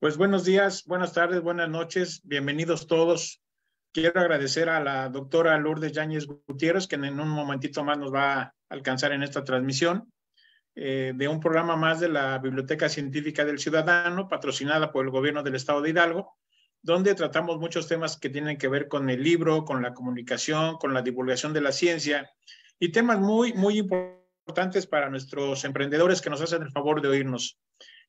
Pues buenos días, buenas tardes, buenas noches, bienvenidos todos. Quiero agradecer a la doctora Lourdes Yáñez Gutiérrez, que en un momentito más nos va a alcanzar en esta transmisión, eh, de un programa más de la Biblioteca Científica del Ciudadano, patrocinada por el gobierno del Estado de Hidalgo, donde tratamos muchos temas que tienen que ver con el libro, con la comunicación, con la divulgación de la ciencia y temas muy, muy importantes para nuestros emprendedores que nos hacen el favor de oírnos.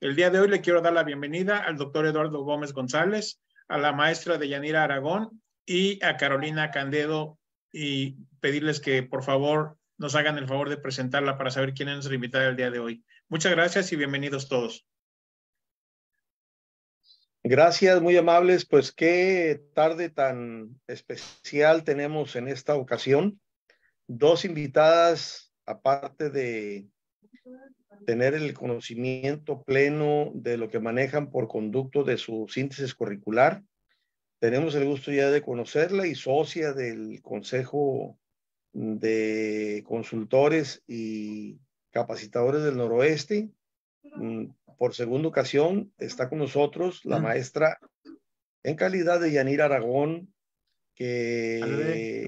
El día de hoy le quiero dar la bienvenida al doctor Eduardo Gómez González, a la maestra de Yanira Aragón y a Carolina Candedo y pedirles que por favor nos hagan el favor de presentarla para saber quién es nuestra invitada el día de hoy. Muchas gracias y bienvenidos todos. Gracias, muy amables. Pues qué tarde tan especial tenemos en esta ocasión. Dos invitadas, aparte de tener el conocimiento pleno de lo que manejan por conducto de su síntesis curricular. Tenemos el gusto ya de conocerla y socia del Consejo de Consultores y Capacitadores del Noroeste. Mm, por segunda ocasión está con nosotros la mm. maestra en calidad de Yanir Aragón, que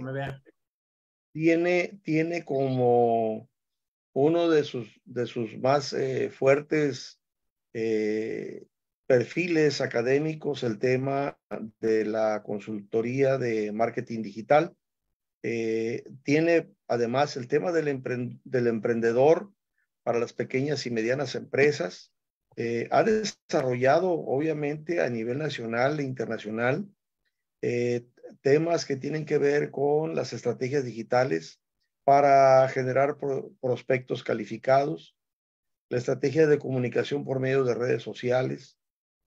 tiene, tiene como uno de sus, de sus más eh, fuertes eh, perfiles académicos el tema de la consultoría de marketing digital. Eh, tiene además el tema del, del, emprendedor para las pequeñas y medianas empresas. ha desarrollado, obviamente, a nivel nacional e internacional temas que tienen que ver con las estrategias digitales, para generar prospectos calificados, la estrategia de comunicación por medio de redes sociales,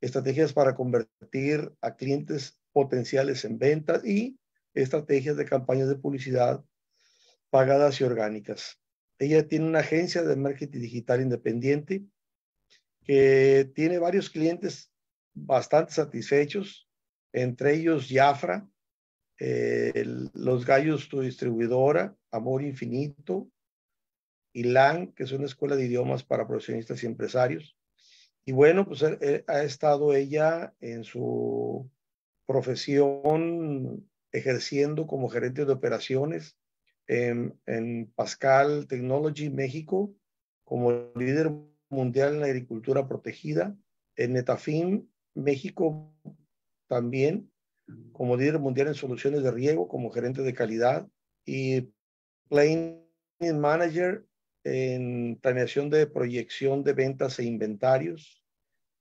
estrategias para convertir a clientes potenciales en ventas y estrategias de campañas de publicidad pagadas y orgánicas. Ella tiene una agencia de marketing digital independiente que tiene varios clientes bastante satisfechos, entre ellos Jafra, eh, Los Gallos, tu distribuidora, Amor Infinito, ILAN, que es una escuela de idiomas para profesionistas y empresarios. Y bueno, pues eh, eh, ha estado ella en su profesión ejerciendo como gerente de operaciones en, Pascal Technology México, como líder mundial en la agricultura protegida, en Netafim México también, como líder mundial en soluciones de riego, como gerente de calidad, y Planning Manager en planeación de proyección de ventas e inventarios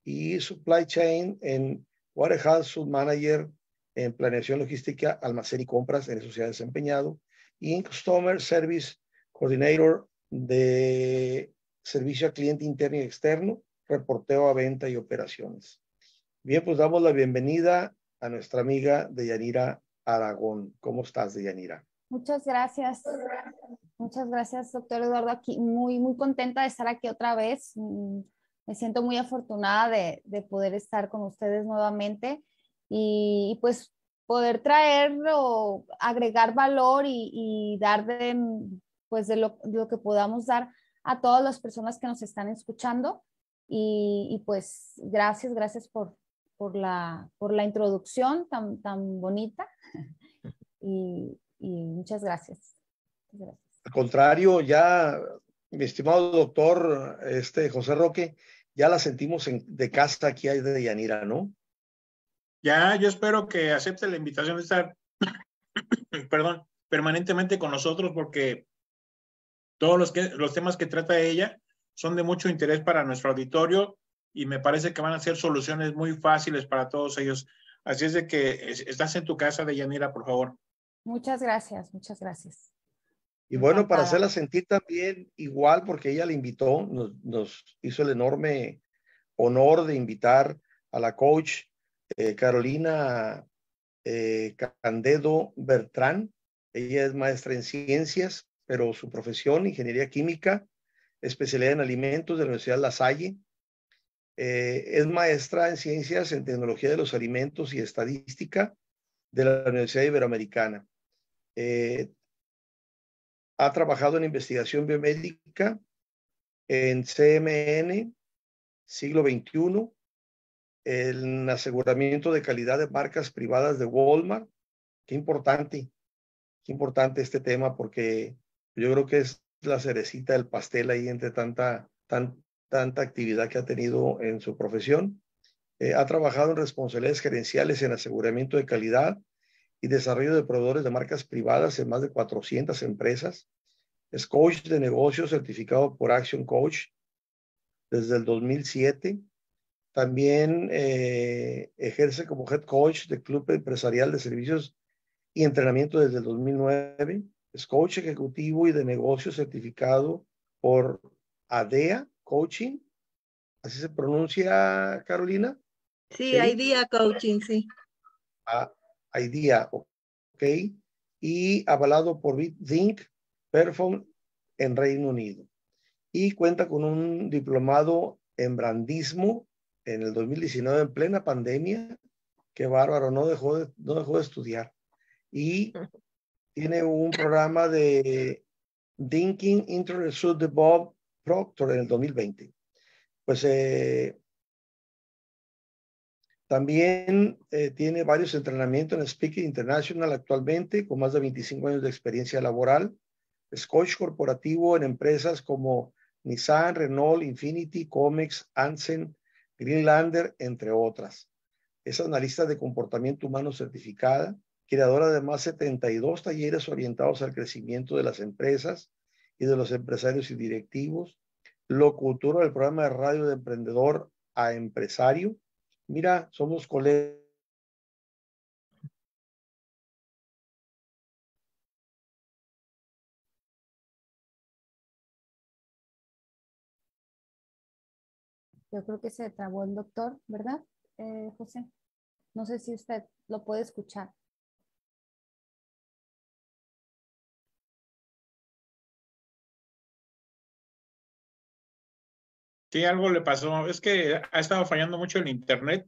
y Supply Chain en Warehouse Manager en planeación logística, almacén y compras, en Sociedad se desempeñado, y Customer Service Coordinator de servicio a cliente interno y externo, reporteo a venta y operaciones. Bien, pues damos la bienvenida a nuestra amiga Deyanira Aragón. ¿Cómo estás, Deyanira? Muchas gracias. Muchas gracias, doctor Eduardo. Aquí muy, muy contenta de estar aquí otra vez. Mm, me siento muy afortunada de, poder estar con ustedes nuevamente y, pues poder traer o agregar valor y, dar de, pues de lo, lo, que podamos dar a todas las personas que nos están escuchando. Y, pues gracias, gracias por, por, la, por la introducción tan, tan bonita. Y, y muchas gracias. Al contrario, ya, mi estimado doctor este, José Roque, ya la sentimos en, de casa aquí de Yanira, ¿no? Ya, yo espero que acepte la invitación de estar, perdón, permanentemente con nosotros porque todos los, que, los temas que trata ella son de mucho interés para nuestro auditorio y me parece que van a ser soluciones muy fáciles para todos ellos. Así es de que estás en tu casa, de Yanira, por favor. Muchas gracias, muchas gracias. Y bueno, para hacerla sentir también igual, porque ella la invitó, nos, hizo el enorme honor de invitar a la coach eh, Carolina eh, Candedo Bertrán. Ella es maestra en ciencias, pero su profesión, ingeniería química, especialidad en alimentos de la Universidad La Salle. Eh, es maestra en ciencias en tecnología de los alimentos y estadística de la Universidad Iberoamericana. Eh, ha trabajado en investigación biomédica en CMN, siglo XXI, en aseguramiento de calidad de marcas privadas de Walmart. Qué importante, qué importante este tema porque yo creo que es la cerecita del pastel ahí entre tanta, tan, tanta actividad que ha tenido en su profesión. Eh, ha trabajado en responsabilidades gerenciales en aseguramiento de calidad, y desarrollo de proveedores de marcas privadas en más de 400 empresas. Es coach de negocios certificado por Action Coach desde el 2007. También eh, ejerce como head coach del Club Empresarial de Servicios y Entrenamiento desde el 2009. Es coach ejecutivo y de negocios certificado por ADEA e Coaching. ¿Así se pronuncia, Carolina? Sí, ¿Sí? E Coaching, sí. Ah, idea, ¿ok? Y avalado por Dink Perform en Reino Unido. Y cuenta con un diplomado en brandismo en el 2019 en plena pandemia. que bárbaro, no dejó de, no dejó de estudiar. Y tiene un programa de Dinking interest de Bob Proctor en el 2020. Pues eh, también eh, tiene varios entrenamientos en Speaking International actualmente, con más de 25 años de experiencia laboral. coach corporativo en empresas como Nissan, Renault, Infinity, Comex, Ansen, Greenlander, entre otras. Es analista de comportamiento humano certificada, creadora de más de 72 talleres orientados al crecimiento de las empresas y de los empresarios y directivos, locutora del programa de radio de emprendedor a empresario, mira, somos colegas. Yo creo que se trabó el doctor, ¿verdad, eh, José? No sé si usted lo puede escuchar. Sí, algo le pasó. Es que ha estado fallando mucho el internet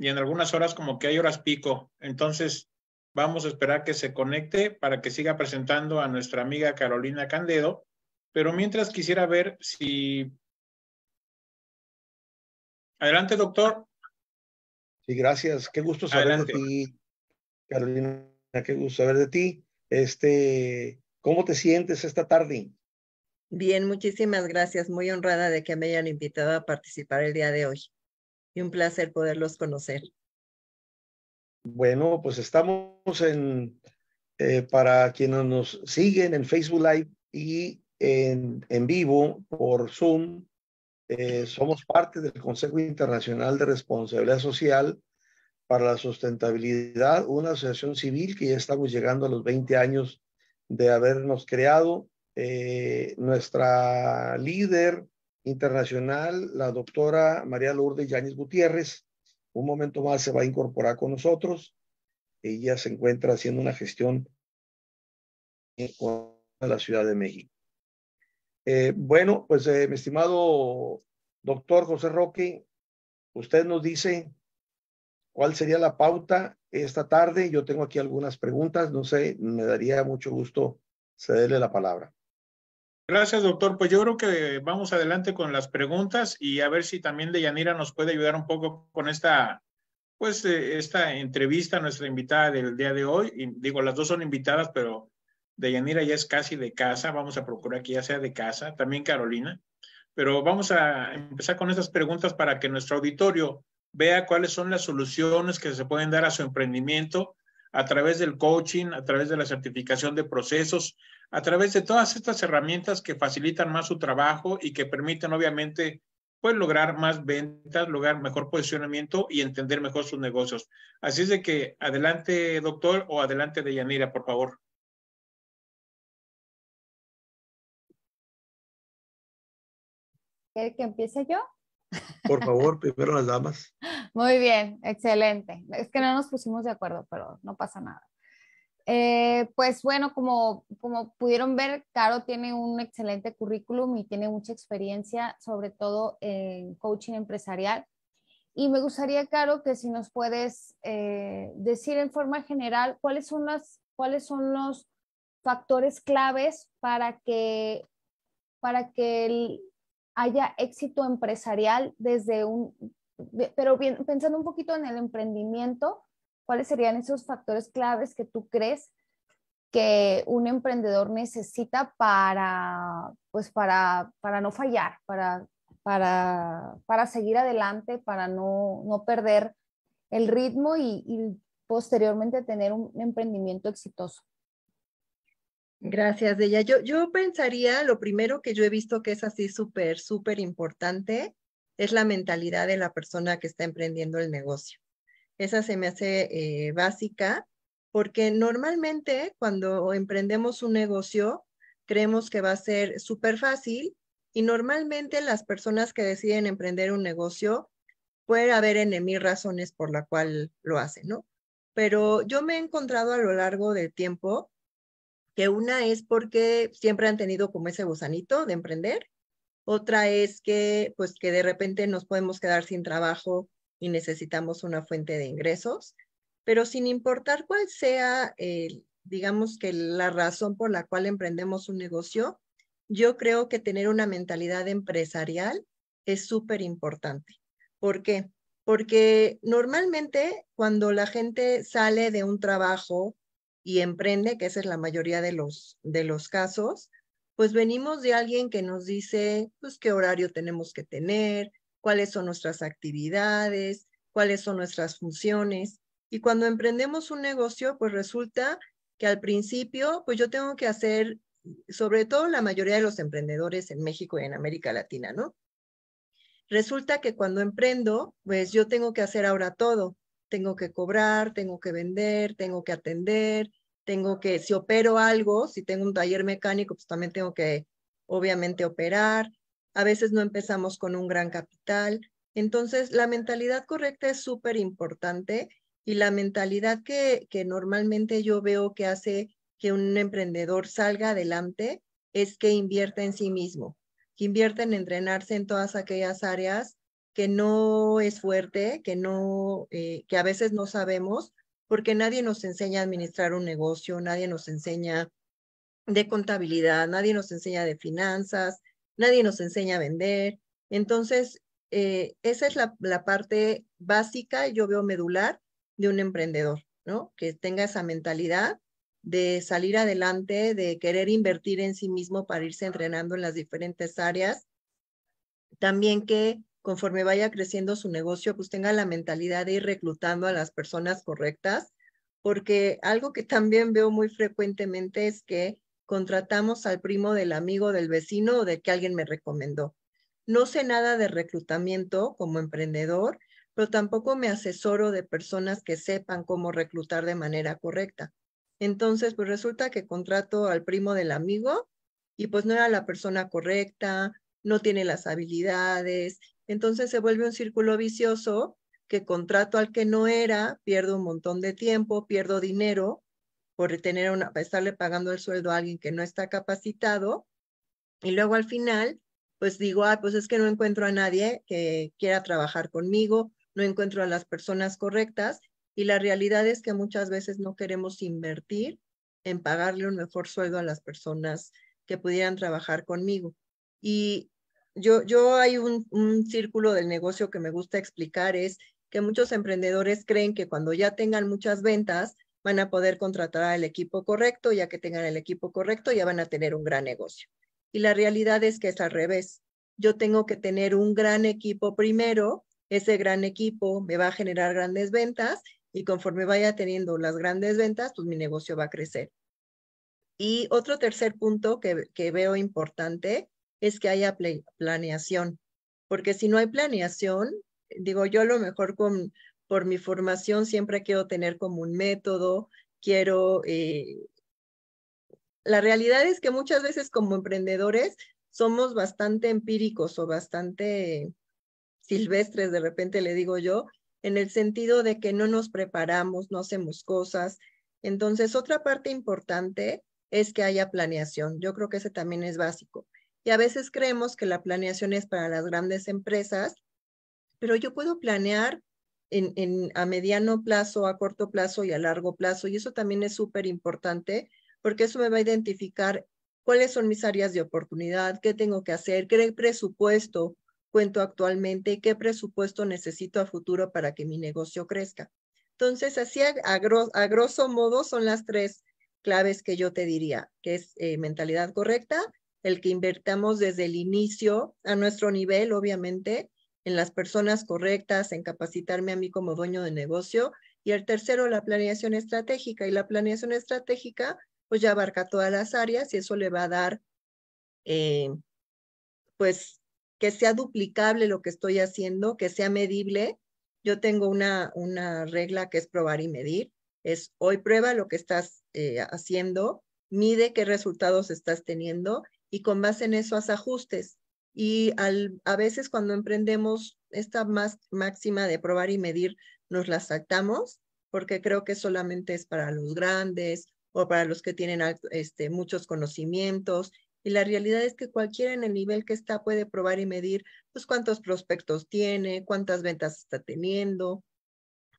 y en algunas horas como que hay horas pico. Entonces, vamos a esperar que se conecte para que siga presentando a nuestra amiga Carolina Candedo. Pero mientras quisiera ver si... Adelante, doctor. Sí, gracias. Qué gusto saber de ti, Carolina. Qué gusto saber de ti. Este, ¿cómo te sientes esta tarde? Bien, muchísimas gracias. Muy honrada de que me hayan invitado a participar el día de hoy. Y un placer poderlos conocer. Bueno, pues estamos en, eh, para quienes nos siguen en Facebook Live y en, vivo por Zoom, eh, somos parte del Consejo Internacional de Responsabilidad Social para la Sustentabilidad, una asociación civil que ya estamos llegando a los 20 años de habernos creado eh, nuestra líder internacional, la doctora María Lourdes Yáñez Gutiérrez, un momento más se va a incorporar con nosotros. Ella se encuentra haciendo una gestión en la Ciudad de México. Eh, bueno, pues eh, mi estimado doctor José Roque, usted nos dice cuál sería la pauta esta tarde. Yo tengo aquí algunas preguntas, no sé, me daría mucho gusto cederle la palabra. Gracias, doctor. Pues yo creo que vamos adelante con las preguntas y a ver si también Deyanira nos puede ayudar un poco con esta, pues, eh, esta entrevista, nuestra invitada del día de hoy. digo, las dos son invitadas, pero Deyanira ya es casi de casa. Vamos a procurar que ya sea de casa. También Carolina. Pero vamos a empezar con estas preguntas para que nuestro auditorio vea cuáles son las soluciones que se pueden dar a su emprendimiento a través del coaching, a través de la certificación de procesos, a través de todas estas herramientas que facilitan más su trabajo y que permiten obviamente pues lograr más ventas, lograr mejor posicionamiento y entender mejor sus negocios. Así es de que adelante, doctor, o adelante de Yanira, por favor. ¿Quiere que empiece yo? Por favor, primero las damas. Muy bien, excelente. Es que no nos pusimos de acuerdo, pero no pasa nada. Eh, pues bueno, como, como pudieron ver, Caro tiene un excelente currículum y tiene mucha experiencia, sobre todo en coaching empresarial. Y me gustaría, Caro, que si nos puedes eh, decir en forma general cuáles son, las, cuáles son los factores claves para que, para que haya éxito empresarial desde un, pero pensando un poquito en el emprendimiento, ¿Cuáles serían esos factores claves que tú crees que un emprendedor necesita para, pues para, para no fallar, para, para, para seguir adelante, para no, no perder el ritmo y, posteriormente tener un emprendimiento exitoso? Gracias, Deya. Yo, yo pensaría, lo primero que yo he visto que es así súper, súper importante, es la mentalidad de la persona que está emprendiendo el negocio. Esa se me hace eh, básica porque normalmente cuando emprendemos un negocio creemos que va a ser súper fácil y normalmente las personas que deciden emprender un negocio puede haber en razones por la cual lo hacen, ¿no? Pero yo me he encontrado a lo largo del tiempo que una es porque siempre han tenido como ese gusanito de emprender, otra es que pues que de repente nos podemos quedar sin trabajo y necesitamos una fuente de ingresos, pero sin importar cuál sea, eh, digamos que la razón por la cual emprendemos un negocio, yo creo que tener una mentalidad empresarial es súper importante. ¿Por qué? Porque normalmente cuando la gente sale de un trabajo y emprende, que esa es la mayoría de los, de los casos, pues venimos de alguien que nos dice, pues, qué horario tenemos que tener, cuáles son nuestras actividades, cuáles son nuestras funciones. Y cuando emprendemos un negocio, pues resulta que al principio, pues yo tengo que hacer, sobre todo la mayoría de los emprendedores en México y en América Latina, ¿no? Resulta que cuando emprendo, pues yo tengo que hacer ahora todo. Tengo que cobrar, tengo que vender, tengo que atender, tengo que, si opero algo, si tengo un taller mecánico, pues también tengo que, obviamente, operar, a veces no empezamos con un gran capital. Entonces, la mentalidad correcta es súper importante y la mentalidad que, que normalmente yo veo que hace que un emprendedor salga adelante es que invierta en sí mismo, que invierta en entrenarse en todas aquellas áreas que no es fuerte, que no, eh, que a veces no sabemos, porque nadie nos enseña a administrar un negocio, nadie nos enseña de contabilidad, nadie nos enseña de finanzas, nadie nos enseña a vender. Entonces, eh, esa es la, la, parte básica, yo veo medular, de un emprendedor, ¿no? Que tenga esa mentalidad de salir adelante, de querer invertir en sí mismo para irse entrenando en las diferentes áreas. También que conforme vaya creciendo su negocio, pues tenga la mentalidad de ir reclutando a las personas correctas, porque algo que también veo muy frecuentemente es que contratamos al primo del amigo del vecino o de que alguien me recomendó. No sé nada de reclutamiento como emprendedor, pero tampoco me asesoro de personas que sepan cómo reclutar de manera correcta. Entonces, pues resulta que contrato al primo del amigo y pues no era la persona correcta, no tiene las habilidades. Entonces se vuelve un círculo vicioso que contrato al que no era, pierdo un montón de tiempo, pierdo dinero por tener una, estarle pagando el sueldo a alguien que no está capacitado. Y luego al final, pues digo, ah, pues es que no encuentro a nadie que quiera trabajar conmigo, no encuentro a las personas correctas. Y la realidad es que muchas veces no queremos invertir en pagarle un mejor sueldo a las personas que pudieran trabajar conmigo. Y yo, yo hay un, un círculo del negocio que me gusta explicar, es que muchos emprendedores creen que cuando ya tengan muchas ventas, van a poder contratar al equipo correcto, ya que tengan el equipo correcto, ya van a tener un gran negocio. Y la realidad es que es al revés. Yo tengo que tener un gran equipo primero, ese gran equipo me va a generar grandes ventas y conforme vaya teniendo las grandes ventas, pues mi negocio va a crecer. Y otro tercer punto que, veo importante es que haya planeación, porque si no hay planeación, digo yo a lo mejor con por mi formación siempre quiero tener como un método, quiero... Eh, la realidad es que muchas veces como emprendedores somos bastante empíricos o bastante silvestres, de repente le digo yo, en el sentido de que no nos preparamos, no hacemos cosas. Entonces, otra parte importante es que haya planeación. Yo creo que ese también es básico. Y a veces creemos que la planeación es para las grandes empresas, pero yo puedo planear a mediano plazo, a corto plazo y a largo plazo. Y eso también es súper importante porque eso me va a identificar cuáles son mis áreas de oportunidad, qué tengo que hacer, qué presupuesto cuento actualmente, qué presupuesto necesito a futuro para que mi negocio crezca. Entonces, así a, grosso modo son las tres claves que yo te diría, que es eh, mentalidad correcta, el que invertamos desde el inicio a nuestro nivel, obviamente, en las personas correctas, en capacitarme a mí como dueño de negocio. Y el tercero, la planeación estratégica. Y la planeación estratégica, pues ya abarca todas las áreas y eso le va a dar, eh, pues, que sea duplicable lo que estoy haciendo, que sea medible. Yo tengo una, una regla que es probar y medir. Es hoy prueba lo que estás eh, haciendo, mide qué resultados estás teniendo y con base en eso haz ajustes. Y al, a veces cuando emprendemos esta máxima de probar y medir, nos la saltamos porque creo que solamente es para los grandes o para los que tienen este, muchos conocimientos. Y la realidad es que cualquiera en el nivel que está puede probar y medir pues, cuántos prospectos tiene, cuántas ventas está teniendo,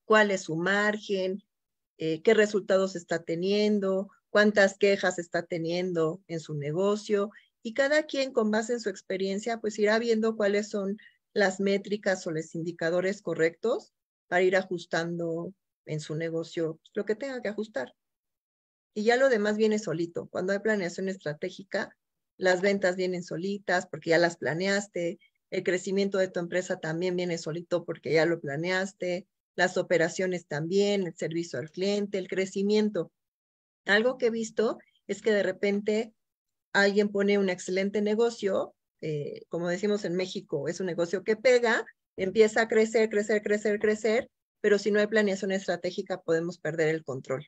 cuál es su margen, eh, qué resultados está teniendo, cuántas quejas está teniendo en su negocio y cada quien con base en su experiencia pues irá viendo cuáles son las métricas o los indicadores correctos para ir ajustando en su negocio pues, lo que tenga que ajustar. Y ya lo demás viene solito. Cuando hay planeación estratégica, las ventas vienen solitas porque ya las planeaste, el crecimiento de tu empresa también viene solito porque ya lo planeaste, las operaciones también, el servicio al cliente, el crecimiento. Algo que he visto es que de repente alguien pone un excelente negocio, eh, como decimos en México, es un negocio que pega, empieza a crecer, crecer, crecer, crecer, pero si no hay planeación estratégica podemos perder el control.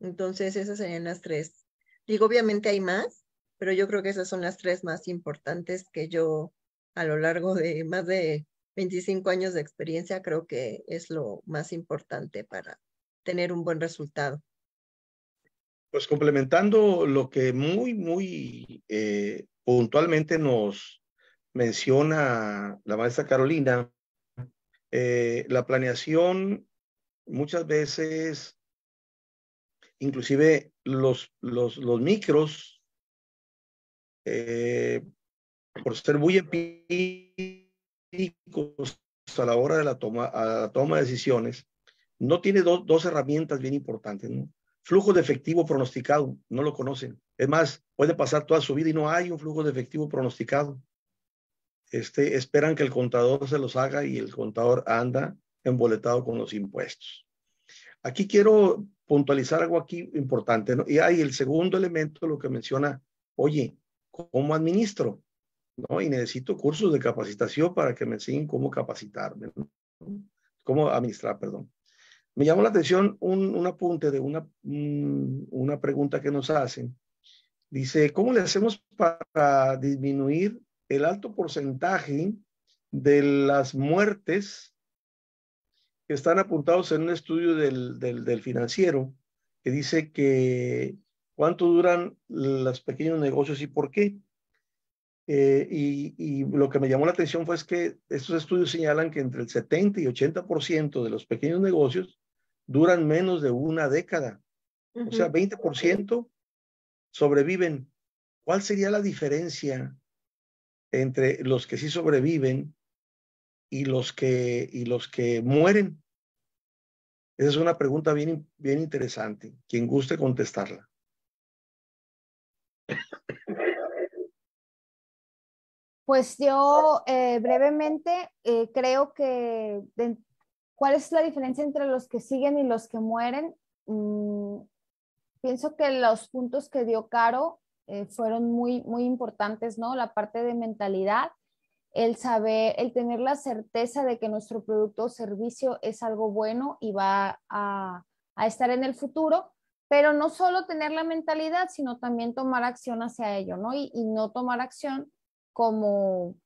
Entonces, esas serían las tres. Digo, obviamente hay más, pero yo creo que esas son las tres más importantes que yo a lo largo de más de 25 años de experiencia creo que es lo más importante para tener un buen resultado. Pues complementando lo que muy, muy eh, puntualmente nos menciona la maestra Carolina, eh, la planeación muchas veces, inclusive los, los, los micros, eh, por ser muy empíricos a la hora de la toma, a toma de decisiones, no tiene dos herramientas bien importantes. ¿no? Flujo de efectivo pronosticado, no lo conocen. Es más, puede pasar toda su vida y no hay un flujo de efectivo pronosticado. Este, esperan que el contador se los haga y el contador anda emboletado con los impuestos. Aquí quiero puntualizar algo aquí importante. ¿no? Y hay el segundo elemento, lo que menciona, oye, ¿cómo administro? ¿No? Y necesito cursos de capacitación para que me enseñen cómo capacitarme, cómo administrar, perdón. Me llamó la atención un, apunte de una, una pregunta que nos hacen. Dice, ¿cómo le hacemos para disminuir el alto porcentaje de las muertes que están apuntados en un estudio del, del, financiero que dice que cuánto duran los pequeños negocios y por qué? Eh, y, lo que me llamó la atención fue que estos estudios señalan que entre el 70 y 80% de los pequeños negocios duran menos de una década. O sea, 20% sobreviven. ¿Cuál sería la diferencia entre los que sí sobreviven y los que, y los que mueren? Esa es una pregunta bien, bien interesante. Quien guste contestarla. Pues yo eh, brevemente eh, creo que ¿Cuál es la diferencia entre los que siguen y los que mueren? Mm, pienso que los puntos que dio Caro eh, fueron muy, muy importantes, ¿no? La parte de mentalidad, el saber, el tener la certeza de que nuestro producto o servicio es algo bueno y va a, estar en el futuro, pero no solo tener la mentalidad, sino también tomar acción hacia ello, ¿no? Y, y, no tomar acción como,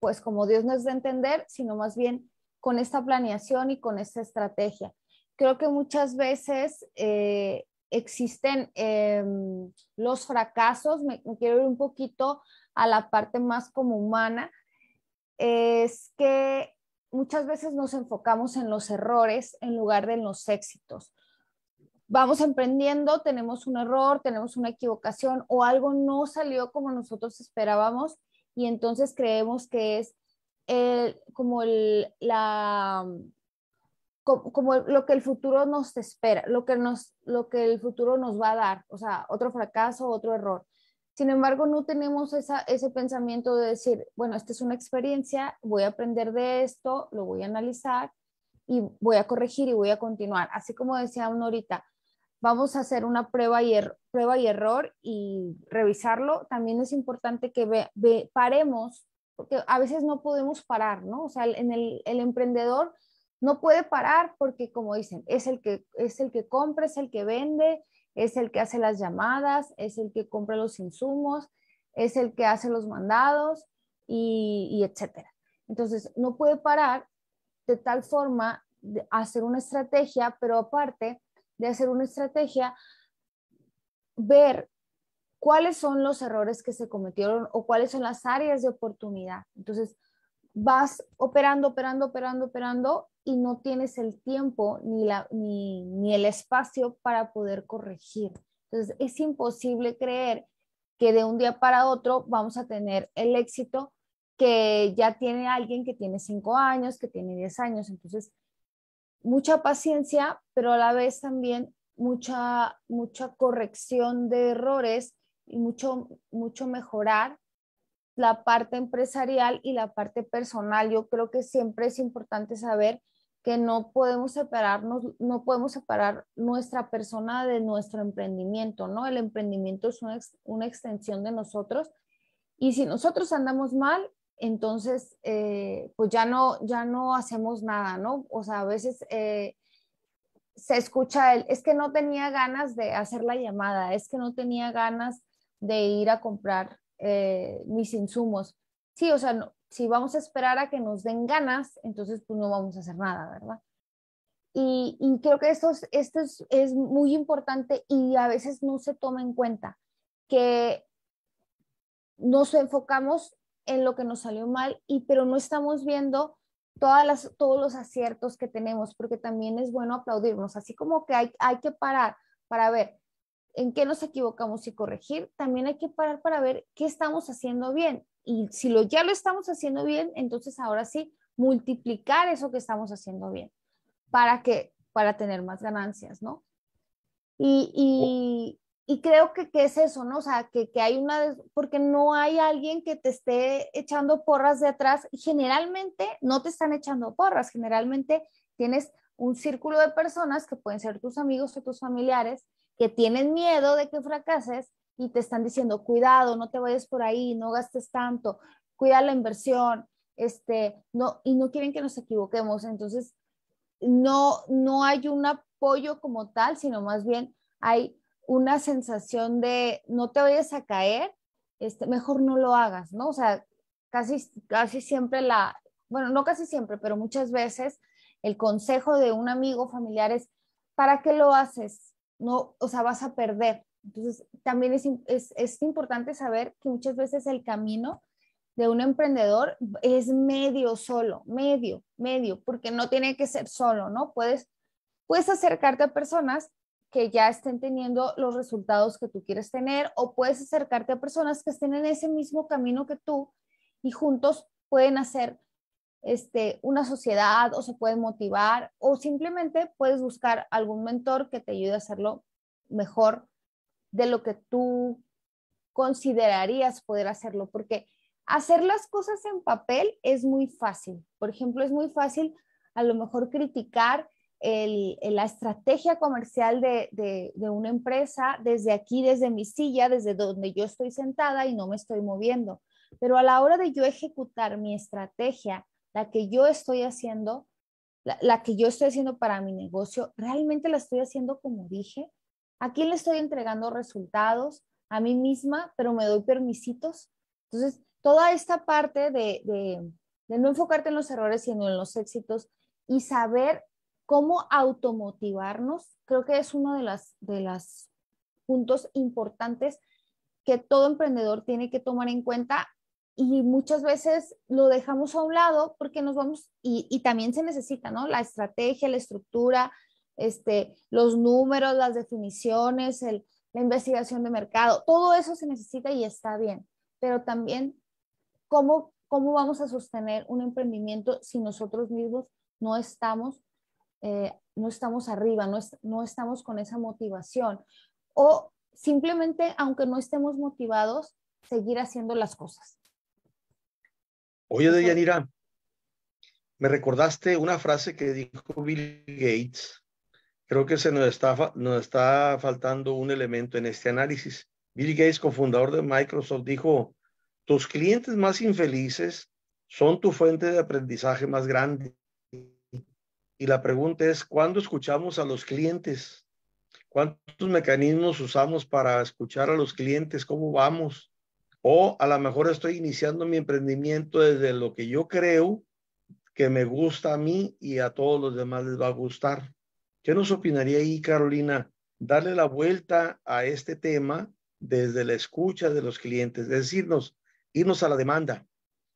pues como Dios nos da a entender, sino más bien con esta planeación y con esta estrategia. Creo que muchas veces eh, existen em, los fracasos, me, quiero ir un poquito a la parte más como humana, es que muchas veces nos enfocamos en los errores en lugar de en los éxitos. Vamos emprendiendo, tenemos un error, tenemos una equivocación o algo no salió como nosotros esperábamos y entonces creemos que es como, lo que el futuro nos espera, lo que, el futuro nos va a dar, o sea, otro fracaso, otro error. Sin embargo, no tenemos ese pensamiento de decir, bueno, esta es una experiencia, voy a aprender de esto, lo voy a analizar y voy a corregir y voy a continuar. Así como decía uno ahorita, vamos a hacer una prueba y, er, prueba y error y revisarlo. También es importante que paremos porque a veces no podemos parar, ¿no? O sea, en el, emprendedor no puede parar porque, como dicen, es el, que, es el que compra, es el que vende, es el que hace las llamadas, es el que compra los insumos, es el que hace los mandados y, y etcétera. Entonces, no puede parar de tal forma de hacer una estrategia, pero aparte de hacer una estrategia, ver cuáles son los errores que se cometieron o cuáles son las áreas de oportunidad. Entonces, vas operando, operando, operando, operando y no tienes el tiempo ni, la, ni, ni el espacio para poder corregir. Entonces, es imposible creer que de un día para otro vamos a tener el éxito que ya tiene alguien que tiene cinco años, que tiene diez años. Entonces, mucha paciencia, pero a la vez también mucha, mucha corrección de errores y mucho, mucho mejorar la parte empresarial y la parte personal. Yo creo que siempre es importante saber que no podemos separarnos, no podemos separar nuestra persona de nuestro emprendimiento, ¿no? El emprendimiento es una, extensión de nosotros y si nosotros andamos mal, entonces eh, pues ya no, ya no hacemos nada, ¿no? O sea, a veces eh, se escucha el, es que no tenía ganas de hacer la llamada, es que no tenía ganas de ir a comprar eh, mis insumos. Sí, o sea, si vamos a esperar a que nos den ganas, entonces pues no vamos a hacer nada, ¿verdad? Y, y creo que esto, es, esto es muy importante y a veces no se toma en cuenta que nos enfocamos en lo que nos salió mal y pero no estamos viendo todas las, todos los aciertos que tenemos porque también es bueno aplaudirnos así como que hay, hay que parar para ver en qué nos equivocamos y corregir, también hay que parar para ver qué estamos haciendo bien. Y si lo, ya lo estamos haciendo bien, entonces ahora sí, multiplicar eso que estamos haciendo bien para que para tener más ganancias, ¿no? Y, creo que, que, es eso, ¿no? O sea, que, que hay una, porque no hay alguien que te esté echando porras de atrás. Generalmente no te están echando porras, generalmente tienes un círculo de personas que pueden ser tus amigos o tus familiares que tienen miedo de que fracases y te están diciendo, cuidado, no te vayas por ahí, no gastes tanto, cuida la inversión, este, no, y no quieren que nos equivoquemos. Entonces, no, no hay un apoyo como tal, sino más bien hay una sensación de no te vayas a caer, este, mejor no lo hagas, ¿no? O sea, casi, casi siempre la, bueno, no casi siempre, pero muchas veces el consejo de un amigo familiar es, ¿para qué lo haces? no, o sea, vas a perder. Entonces, también es, importante saber que muchas veces el camino de un emprendedor es medio solo, medio, medio, porque no tiene que ser solo, ¿no? Puedes, puedes acercarte a personas que ya estén teniendo los resultados que tú quieres tener o puedes acercarte a personas que estén en ese mismo camino que tú y juntos pueden hacer este, una sociedad o se puede motivar o simplemente puedes buscar algún mentor que te ayude a hacerlo mejor de lo que tú considerarías poder hacerlo, porque hacer las cosas en papel es muy fácil. Por ejemplo, es muy fácil a lo mejor criticar la estrategia comercial de, una empresa desde aquí, desde mi silla, desde donde yo estoy sentada y no me estoy moviendo. Pero a la hora de yo ejecutar mi estrategia la que yo estoy haciendo, la, que yo estoy haciendo para mi negocio, realmente la estoy haciendo como dije. Aquí le estoy entregando resultados? A mí misma, pero me doy permisitos. Entonces, toda esta parte de, no enfocarte en los errores, sino en los éxitos y saber cómo automotivarnos, creo que es uno de los de puntos importantes que todo emprendedor tiene que tomar en cuenta y muchas veces lo dejamos a un lado porque nos vamos, y, también se necesita, ¿no? La estrategia, la estructura, este, los números, las definiciones, el, la investigación de mercado, todo eso se necesita y está bien, pero también cómo, cómo vamos a sostener un emprendimiento si nosotros mismos no estamos, eh, no estamos arriba, no, no estamos con esa motivación. O simplemente, aunque no estemos motivados, seguir haciendo las cosas. Oye, Deyanira, me recordaste una frase que dijo Bill Gates. Creo que se nos está, nos está faltando un elemento en este análisis. Bill Gates, cofundador de Microsoft, dijo, tus clientes más infelices son tu fuente de aprendizaje más grande. Y la pregunta es, ¿cuándo escuchamos a los clientes? ¿Cuántos mecanismos usamos para escuchar a los clientes? ¿Cómo vamos? O a lo mejor estoy iniciando mi emprendimiento desde lo que yo creo que me gusta a mí y a todos los demás les va a gustar. ¿Qué nos opinaría ahí, Carolina? Darle la vuelta a este tema desde la escucha de los clientes, decirnos, irnos a la demanda,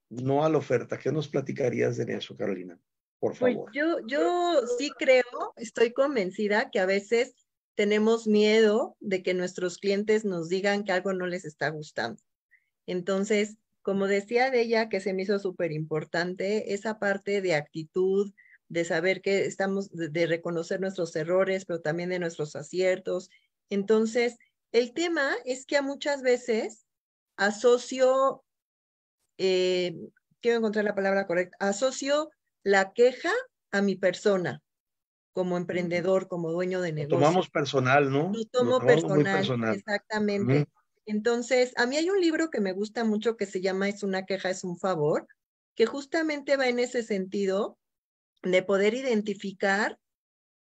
no a la oferta. ¿Qué nos platicarías de eso, Carolina? Por pues favor. yo, yo sí creo, estoy convencida que a veces tenemos miedo de que nuestros clientes nos digan que algo no les está gustando. Entonces, como decía de ella, que se me hizo súper importante, esa parte de actitud, de saber que estamos, de, reconocer nuestros errores, pero también de nuestros aciertos. Entonces, el tema es que a muchas veces asocio, eh, quiero encontrar la palabra correcta, asocio la queja a mi persona como emprendedor, como dueño de negocio. tomamos personal, ¿no? tomo personal, exactamente. Entonces, a mí hay un libro que me gusta mucho que se llama Es una queja, es un favor, que justamente va en ese sentido de poder identificar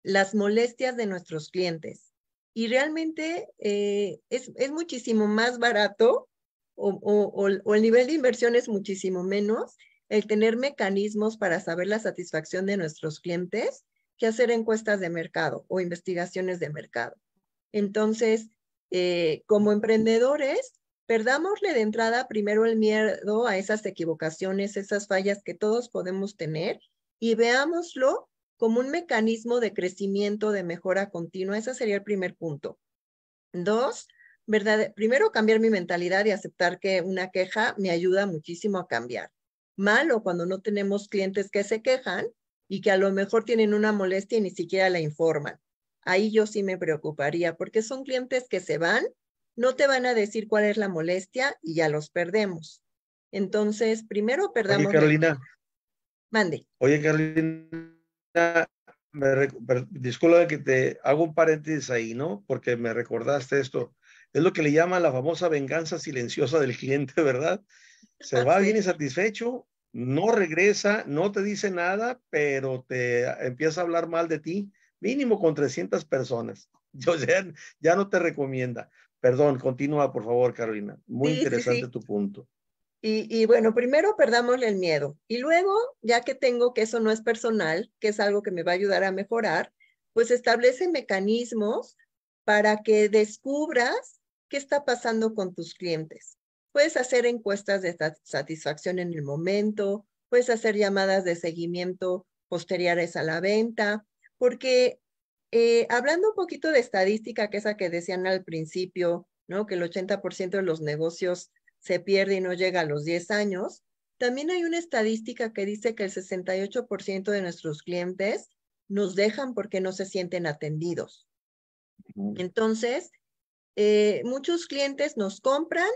las molestias de nuestros clientes. Y realmente eh, es, muchísimo más barato o, o el nivel de inversión es muchísimo menos el tener mecanismos para saber la satisfacción de nuestros clientes que hacer encuestas de mercado o investigaciones de mercado. Entonces, eh, como emprendedores, perdámosle de entrada primero el miedo a esas equivocaciones, esas fallas que todos podemos tener y veámoslo como un mecanismo de crecimiento, de mejora continua. Ese sería el primer punto. Dos, primero cambiar mi mentalidad y aceptar que una queja me ayuda muchísimo a cambiar. Malo cuando no tenemos clientes que se quejan y que a lo mejor tienen una molestia y ni siquiera la informan ahí yo sí me preocuparía, porque son clientes que se van, no te van a decir cuál es la molestia y ya los perdemos. Entonces, primero perdamos. Oye, Carolina. Mande. Oye, Carolina, disculpa que te hago un paréntesis ahí, ¿no? Porque me recordaste esto. Es lo que le llaman la famosa venganza silenciosa del cliente, ¿verdad? Se va bien satisfecho, no regresa, no te dice nada, pero te empieza a hablar mal de ti mínimo con 300 personas. Yo ya, no te recomienda. Perdón, continúa por favor, Carolina. Muy interesante tu punto. Y, y, bueno, primero perdámosle el miedo y luego, ya que tengo que eso no es personal, que es algo que me va a ayudar a mejorar, pues establece mecanismos para que descubras qué está pasando con tus clientes. Puedes hacer encuestas de satisfacción en el momento, puedes hacer llamadas de seguimiento posteriores a la venta, porque eh, hablando un poquito de estadística, que es esa que decían al principio, ¿no? Que el 80% de los negocios se pierde y no llega a los 10 años. También hay una estadística que dice que el 68% de nuestros clientes nos dejan porque no se sienten atendidos. Entonces, eh, muchos clientes nos compran,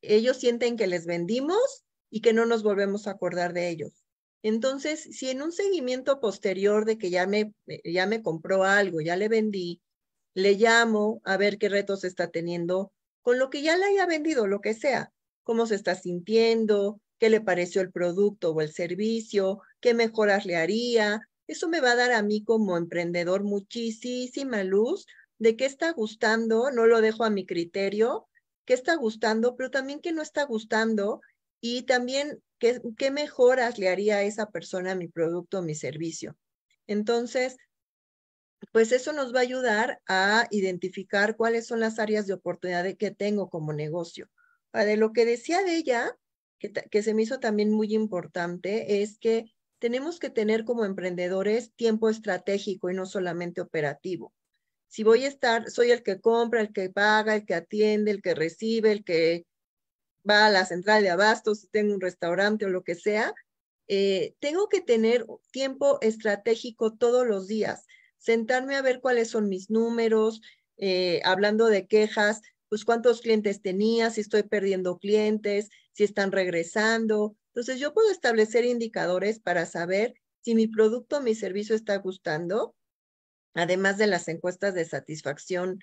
ellos sienten que les vendimos y que no nos volvemos a acordar de ellos. Entonces, si en un seguimiento posterior de que ya me, ya me compró algo, ya le vendí, le llamo a ver qué retos está teniendo con lo que ya le haya vendido, lo que sea, cómo se está sintiendo, qué le pareció el producto o el servicio, qué mejoras le haría. Eso me va a dar a mí como emprendedor muchísima luz de qué está gustando, no lo dejo a mi criterio, qué está gustando, pero también qué no está gustando y también ¿Qué, mejoras le haría a esa persona mi producto o mi servicio? Entonces, pues eso nos va a ayudar a identificar cuáles son las áreas de oportunidad que tengo como negocio. Ah, de lo que decía de ella, que, que se me hizo también muy importante, es que tenemos que tener como emprendedores tiempo estratégico y no solamente operativo. Si voy a estar, soy el que compra, el que paga, el que atiende, el que recibe, el que va a la central de abasto, si tengo un restaurante o lo que sea, eh, tengo que tener tiempo estratégico todos los días, sentarme a ver cuáles son mis números, eh, hablando de quejas, pues cuántos clientes tenía, si estoy perdiendo clientes, si están regresando. Entonces yo puedo establecer indicadores para saber si mi producto o mi servicio está gustando, además de las encuestas de satisfacción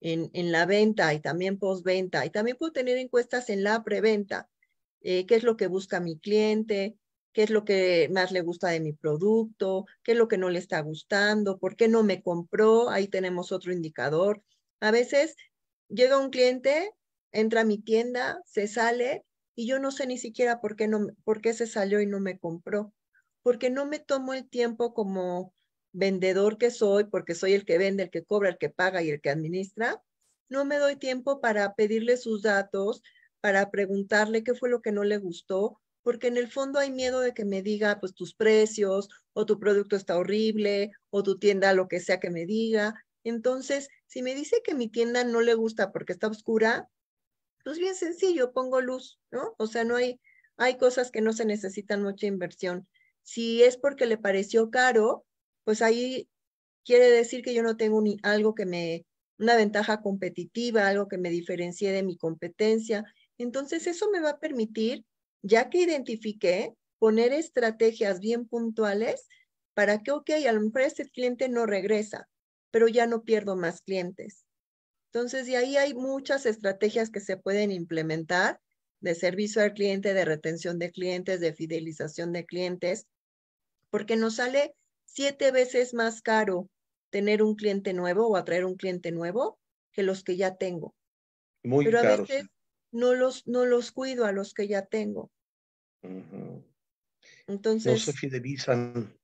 en, la venta y también postventa. Y también puedo tener encuestas en la preventa. Eh, ¿Qué es lo que busca mi cliente? ¿Qué es lo que más le gusta de mi producto? ¿Qué es lo que no le está gustando? ¿Por qué no me compró? Ahí tenemos otro indicador. A veces llega un cliente, entra a mi tienda, se sale y yo no sé ni siquiera por qué, no, por qué se salió y no me compró, porque no me tomo el tiempo como vendedor que soy, porque soy el que vende, el que cobra, el que paga y el que administra, no me doy tiempo para pedirle sus datos, para preguntarle qué fue lo que no le gustó, porque en el fondo hay miedo de que me diga, pues tus precios, o tu producto está horrible, o tu tienda, lo que sea que me diga. Entonces, si me dice que mi tienda no le gusta porque está oscura, pues bien sencillo, pongo luz, ¿no? O sea, no hay, hay cosas que no se necesitan mucha inversión. Si es porque le pareció caro, pues ahí quiere decir que yo no tengo ni algo que me, una ventaja competitiva, algo que me diferencie de mi competencia. Entonces eso me va a permitir, ya que identifique, poner estrategias bien puntuales para que, ok, a lo mejor este cliente no regresa, pero ya no pierdo más clientes. Entonces, de ahí hay muchas estrategias que se pueden implementar de servicio al cliente, de retención de clientes, de fidelización de clientes, porque nos sale siete veces más caro tener un cliente nuevo o atraer un cliente nuevo que los que ya tengo. Muy Pero a veces no los, no los cuido a los que ya tengo. Entonces. No se fidelizan.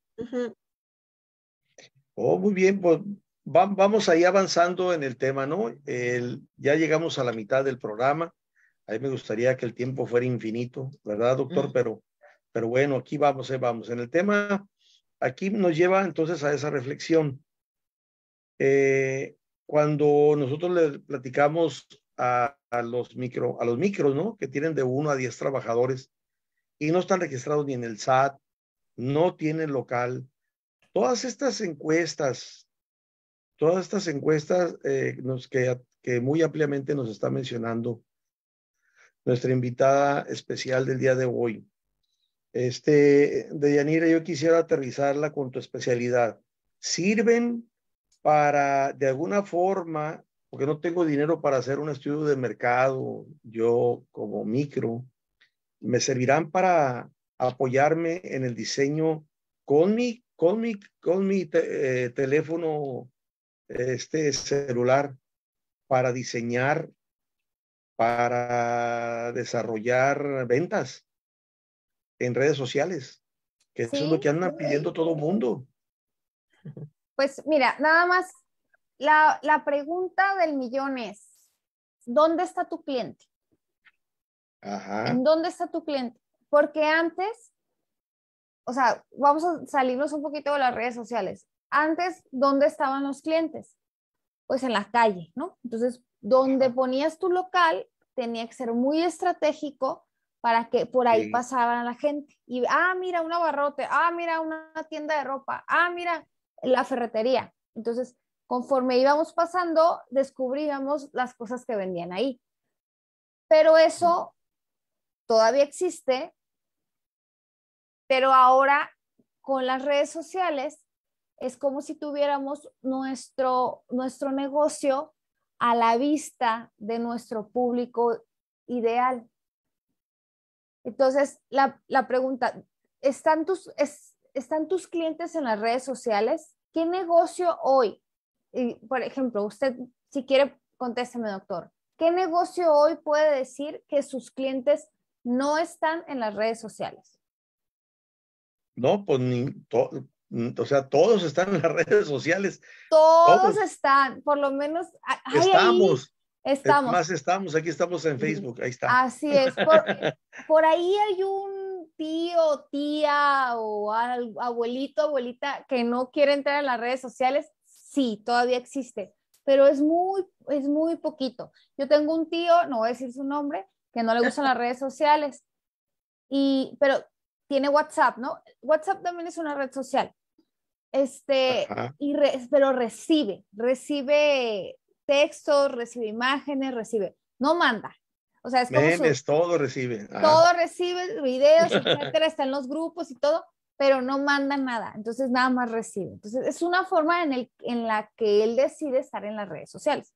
Oh, muy bien, pues vamos ahí avanzando en el tema, ¿no? El, ya llegamos a la mitad del programa. ahí me gustaría que el tiempo fuera infinito, ¿verdad, doctor? Mm. Pero, pero bueno, aquí vamos, eh, vamos. En el tema aquí nos lleva entonces a esa reflexión. Eh, cuando nosotros le platicamos a, los micro, a los micros, ¿no? Que tienen de uno a diez trabajadores y no están registrados ni en el SAT, no tienen local. Todas estas encuestas, todas estas encuestas eh, nos, que, que muy ampliamente nos está mencionando nuestra invitada especial del día de hoy, este, Deyanira, yo quisiera aterrizarla con tu especialidad. ¿Sirven para, de alguna forma, porque no tengo dinero para hacer un estudio de mercado, yo como micro, me servirán para apoyarme en el diseño con mi, eh, teléfono este celular para diseñar, para desarrollar ventas en redes sociales, que eso es lo que anda pidiendo todo el mundo. Pues mira, nada más, la, la pregunta del millón es, ¿dónde está tu cliente? Ajá. ¿En dónde está tu cliente? Porque antes, o sea, vamos a salirnos un poquito de las redes sociales. Antes, ¿dónde estaban los clientes? Pues en la calle, ¿no? Entonces, donde ponías tu local tenía que ser muy estratégico para que por ahí pasaban la gente. Y, ah, mira, un abarrote, ah, mira, una tienda de ropa, ah, mira, la ferretería. Entonces, conforme íbamos pasando, descubríamos las cosas que vendían ahí. Pero eso todavía existe, pero ahora con las redes sociales es como si tuviéramos nuestro, nuestro negocio a la vista de nuestro público ideal. Entonces, la, pregunta, ¿están tus, ¿están tus clientes en las redes sociales? ¿Qué negocio hoy? Y, por ejemplo, usted, si quiere, contésteme, doctor. ¿Qué negocio hoy puede decir que sus clientes no están en las redes sociales? No, pues ni, o sea, todos están en las redes sociales. Todos, están, por lo menos. Estamos. estamos. Estamos. Más estamos, aquí estamos en Facebook, ahí está. Así es. Por, ahí hay un tío, tía o abuelito, abuelita que no quiere entrar en las redes sociales. Sí, todavía existe, pero es muy, es muy poquito. Yo tengo un tío, no voy a decir su nombre, que no le gustan las redes sociales, y, pero tiene WhatsApp, ¿no? WhatsApp también es una red social. Este, y pero recibe, recibe texto, recibe imágenes, recibe, no manda. O sea, es como todo recibe. Todo recibe, videos, etcétera, está en los grupos y todo, pero no manda nada. Entonces nada más recibe. Entonces es una forma en, el, en la que él decide estar en las redes sociales.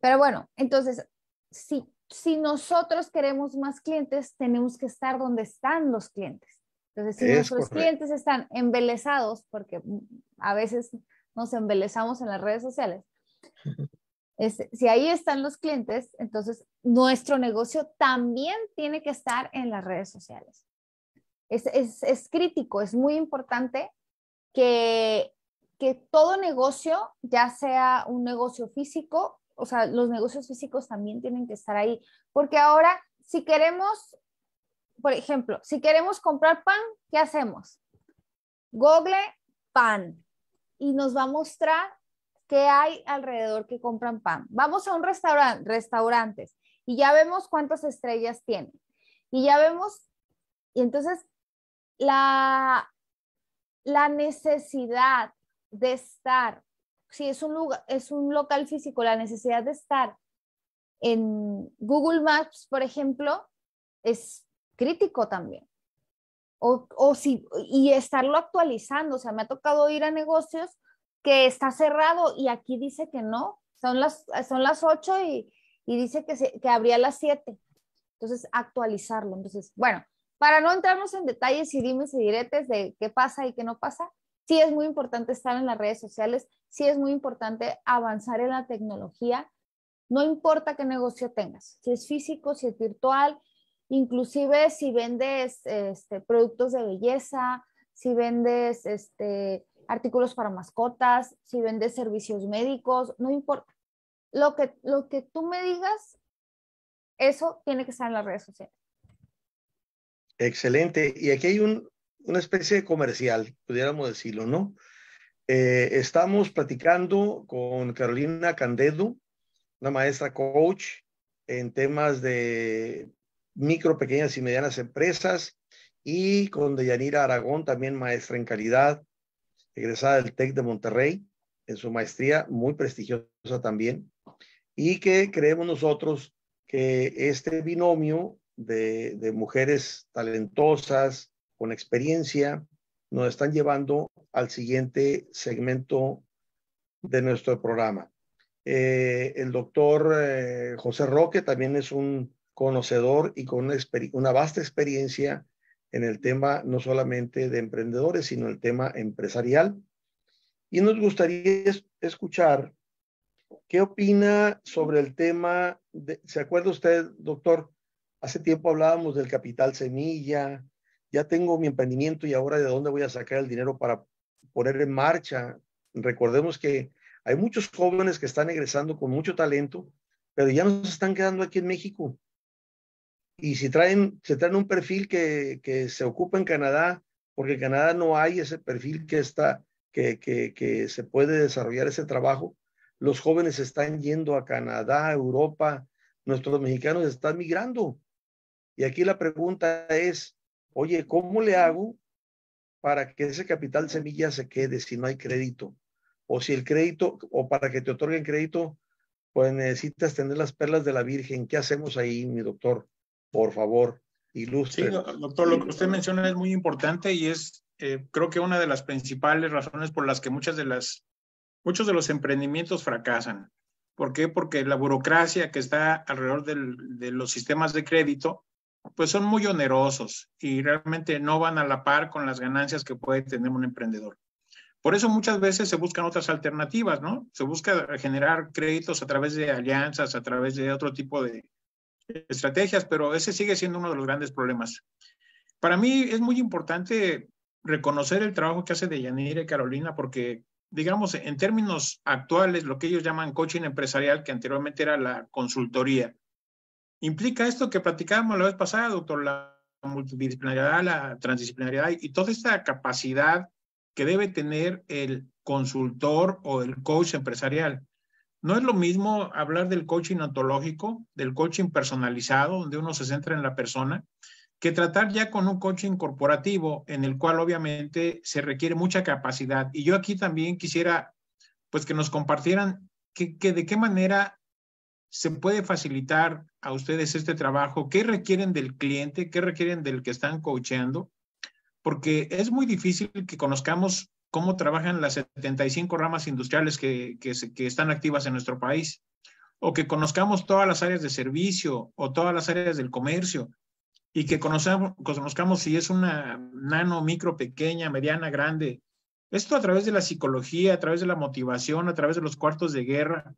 Pero bueno, entonces, si, si nosotros queremos más clientes, tenemos que estar donde están los clientes. Entonces, si nuestros clientes están embelezados, porque a veces nos embelezamos en las redes sociales, este, si ahí están los clientes, entonces nuestro negocio también tiene que estar en las redes sociales. Es, crítico, es muy importante que, que todo negocio, ya sea un negocio físico, o sea, los negocios físicos también tienen que estar ahí, porque ahora si queremos, por ejemplo, si queremos comprar pan, ¿qué hacemos? Google pan y nos va a mostrar ¿Qué hay alrededor que compran pan? Vamos a un restaurante, restaurantes, y ya vemos cuántas estrellas tienen. Y ya vemos, y entonces la, la necesidad de estar, si es un, lugar, es un local físico, la necesidad de estar en Google Maps, por ejemplo, es crítico también. O, o si, y estarlo actualizando, o sea, me ha tocado ir a negocios que está cerrado y aquí dice que no, son las, son las 8 y, dice que, se, abría las 7. Entonces, actualizarlo. Entonces, bueno, para no entrarnos en detalles y dimes y diretes de qué pasa y qué no pasa, sí es muy importante estar en las redes sociales, sí es muy importante avanzar en la tecnología, no importa qué negocio tengas, si es físico, si es virtual, inclusive si vendes este, productos de belleza, si vendes este, artículos para mascotas, si vendes servicios médicos, no importa. Lo que, lo que tú me digas, eso tiene que estar en las redes sociales. Excelente. Y aquí hay un, una especie de comercial, pudiéramos decirlo, ¿no? Eh, estamos platicando con Carolina Candedo, una maestra coach en temas de micro, pequeñas y medianas empresas, y con Deyanira Aragón, también maestra en calidad egresada del TEC de Monterrey, en su maestría muy prestigiosa también, y que creemos nosotros que este binomio de, mujeres talentosas, con experiencia, nos están llevando al siguiente segmento de nuestro programa. Eh, el doctor eh, José Roque también es un conocedor y con una vasta experiencia en el tema no solamente de emprendedores, sino el tema empresarial. Y nos gustaría escuchar qué opina sobre el tema, ¿se acuerda usted, doctor? Hace tiempo hablábamos del capital semilla, ya tengo mi emprendimiento y ahora de dónde voy a sacar el dinero para poner en marcha. Recordemos que hay muchos jóvenes que están egresando con mucho talento, pero ya nos están quedando aquí en México y si traen, se traen un perfil que, que, se ocupa en Canadá, porque en Canadá no hay ese perfil que está, que, que, que se puede desarrollar ese trabajo, los jóvenes están yendo a Canadá, Europa, nuestros mexicanos están migrando. Y aquí la pregunta es, oye, ¿cómo le hago para que ese capital semilla se quede si no hay crédito? O si el crédito, o para que te otorguen crédito, pues necesitas tener las perlas de la Virgen. ¿Qué hacemos ahí, mi doctor? Por favor, ilustre. Sí, doctor, lo que usted menciona es muy importante y es, eh, creo que una de las principales razones por las que muchas de las, muchos de los emprendimientos fracasan. ¿Por qué? Porque la burocracia que está alrededor de los sistemas de crédito, pues son muy onerosos y realmente no van a la par con las ganancias que puede tener un emprendedor. Por eso muchas veces se buscan otras alternativas, ¿no? Se busca generar créditos a través de alianzas, a través de otro tipo de, estrategias, pero ese sigue siendo uno de los grandes problemas. Para mí es muy importante reconocer el trabajo que hace Deyanira y Carolina, porque, digamos, en términos actuales, lo que ellos llaman coaching empresarial, que anteriormente era la consultoría, implica esto que platicábamos la vez pasada, doctor, la multidisciplinaridad, la transdisciplinariedad y toda esta capacidad que debe tener el consultor o el coach empresarial. No es lo mismo hablar del coaching ontológico, del coaching personalizado, donde uno se centra en la persona, que tratar ya con un coaching corporativo, en el cual obviamente se requiere mucha capacidad. Y yo aquí también quisiera, pues, que nos compartieran que, de qué manera se puede facilitar a ustedes este trabajo, qué requieren del cliente, qué requieren del que están coacheando, porque es muy difícil que conozcamos cómo trabajan las 75 ramas industriales que, están activas en nuestro país, o que conozcamos todas las áreas de servicio o todas las áreas del comercio, y que conozcamos si es una nano, micro, pequeña, mediana, grande. Esto a través de la psicología, a través de la motivación, a través de los cuartos de guerra,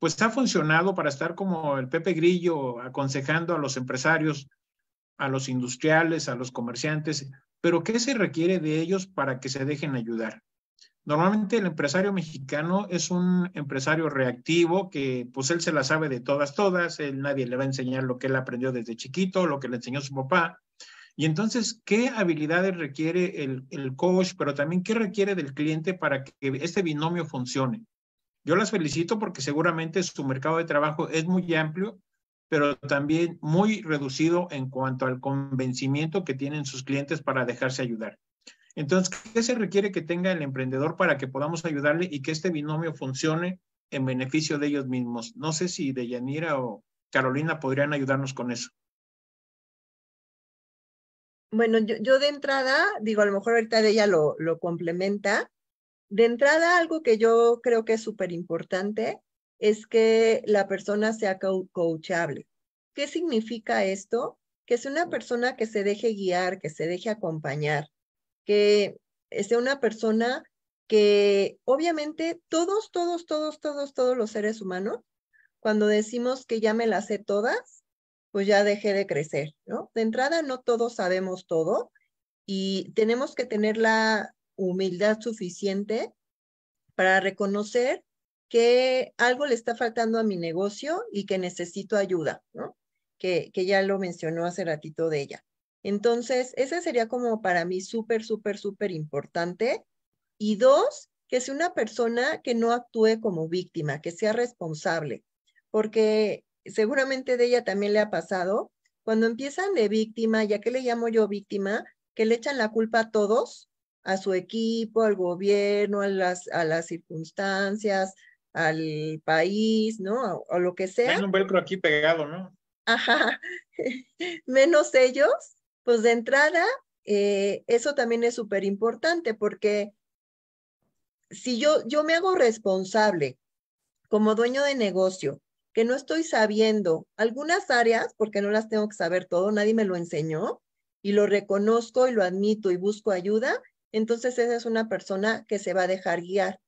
pues ha funcionado para estar como el Pepe Grillo aconsejando a los empresarios, a los industriales, a los comerciantes, pero ¿qué se requiere de ellos para que se dejen ayudar? Normalmente el empresario mexicano es un empresario reactivo que pues él se la sabe de todas, todas, nadie le va a enseñar lo que él aprendió desde chiquito, lo que le enseñó su papá. Y entonces, ¿qué habilidades requiere el, el coach, pero también qué requiere del cliente para que este binomio funcione? Yo las felicito porque seguramente su mercado de trabajo es muy amplio pero también muy reducido en cuanto al convencimiento que tienen sus clientes para dejarse ayudar. Entonces, ¿qué se requiere que tenga el emprendedor para que podamos ayudarle y que este binomio funcione en beneficio de ellos mismos? No sé si Deyanira o Carolina podrían ayudarnos con eso. Bueno, yo, de entrada, digo, a lo mejor ahorita ella lo, lo complementa. De entrada, algo que yo creo que es súper importante es que la persona sea coachable. ¿Qué significa esto? Que es una persona que se deje guiar, que se deje acompañar, que sea una persona que obviamente todos, todos, todos, todos, todos los seres humanos, cuando decimos que ya me las sé todas, pues ya dejé de crecer, ¿no? De entrada, no todos sabemos todo y tenemos que tener la humildad suficiente para reconocer que algo le está faltando a mi negocio y que necesito ayuda, ¿no? Que, ya lo mencionó hace ratito de ella. Entonces, ese sería como para mí súper, súper, súper importante. Y dos, que sea una persona que no actúe como víctima, que sea responsable, porque seguramente de ella también le ha pasado, cuando empiezan de víctima, ya que le llamo yo víctima, que le echan la culpa a todos, a su equipo, al gobierno, a las, a las circunstancias, al país, ¿no? O, lo que sea. Es un velcro aquí pegado, ¿no? Ajá. Menos ellos, pues de entrada, eh, eso también es súper importante porque si yo, yo me hago responsable como dueño de negocio, que no estoy sabiendo algunas áreas, porque no las tengo que saber todo, nadie me lo enseñó, y lo reconozco y lo admito y busco ayuda, entonces esa es una persona que se va a dejar guiar.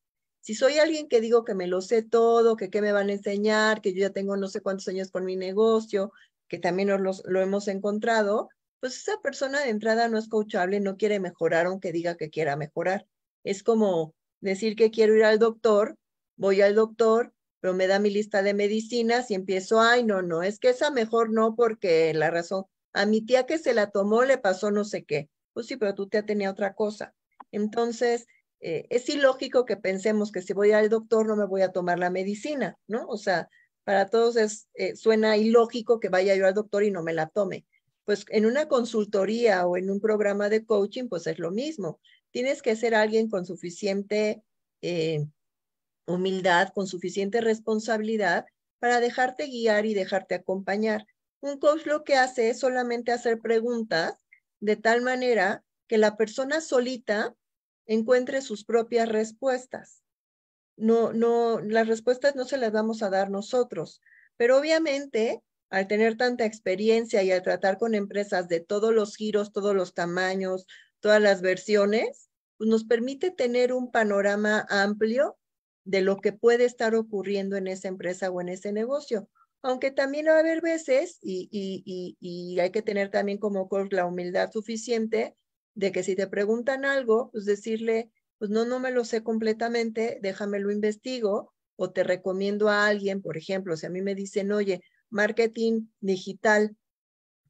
Si soy alguien que digo que me lo sé todo, que qué me van a enseñar, que yo ya tengo no sé cuántos años con mi negocio, que también nos lo hemos encontrado, pues esa persona de entrada no es coachable, no quiere mejorar aunque diga que quiera mejorar. Es como decir que quiero ir al doctor, voy al doctor, pero me da mi lista de medicinas y empiezo, ay, no, no, es que esa mejor no porque la razón, a mi tía que se la tomó le pasó no sé qué. Pues sí, pero tu tía tenía otra cosa. Entonces, eh, es ilógico que pensemos que si voy al doctor no me voy a tomar la medicina, ¿no? O sea, para todos es, eh, suena ilógico que vaya yo al doctor y no me la tome. Pues en una consultoría o en un programa de coaching, pues es lo mismo. Tienes que ser alguien con suficiente eh, humildad, con suficiente responsabilidad para dejarte guiar y dejarte acompañar. Un coach lo que hace es solamente hacer preguntas de tal manera que la persona solita encuentre sus propias respuestas. No, no, las respuestas no se las vamos a dar nosotros, pero obviamente al tener tanta experiencia y al tratar con empresas de todos los giros, todos los tamaños, todas las versiones, pues, nos permite tener un panorama amplio de lo que puede estar ocurriendo en esa empresa o en ese negocio. Aunque también va a haber veces, y, y, y, y hay que tener también como la humildad suficiente, de que si te preguntan algo, pues decirle, pues no, no me lo sé completamente, déjame lo investigo o te recomiendo a alguien, por ejemplo, si a mí me dicen, oye, marketing digital,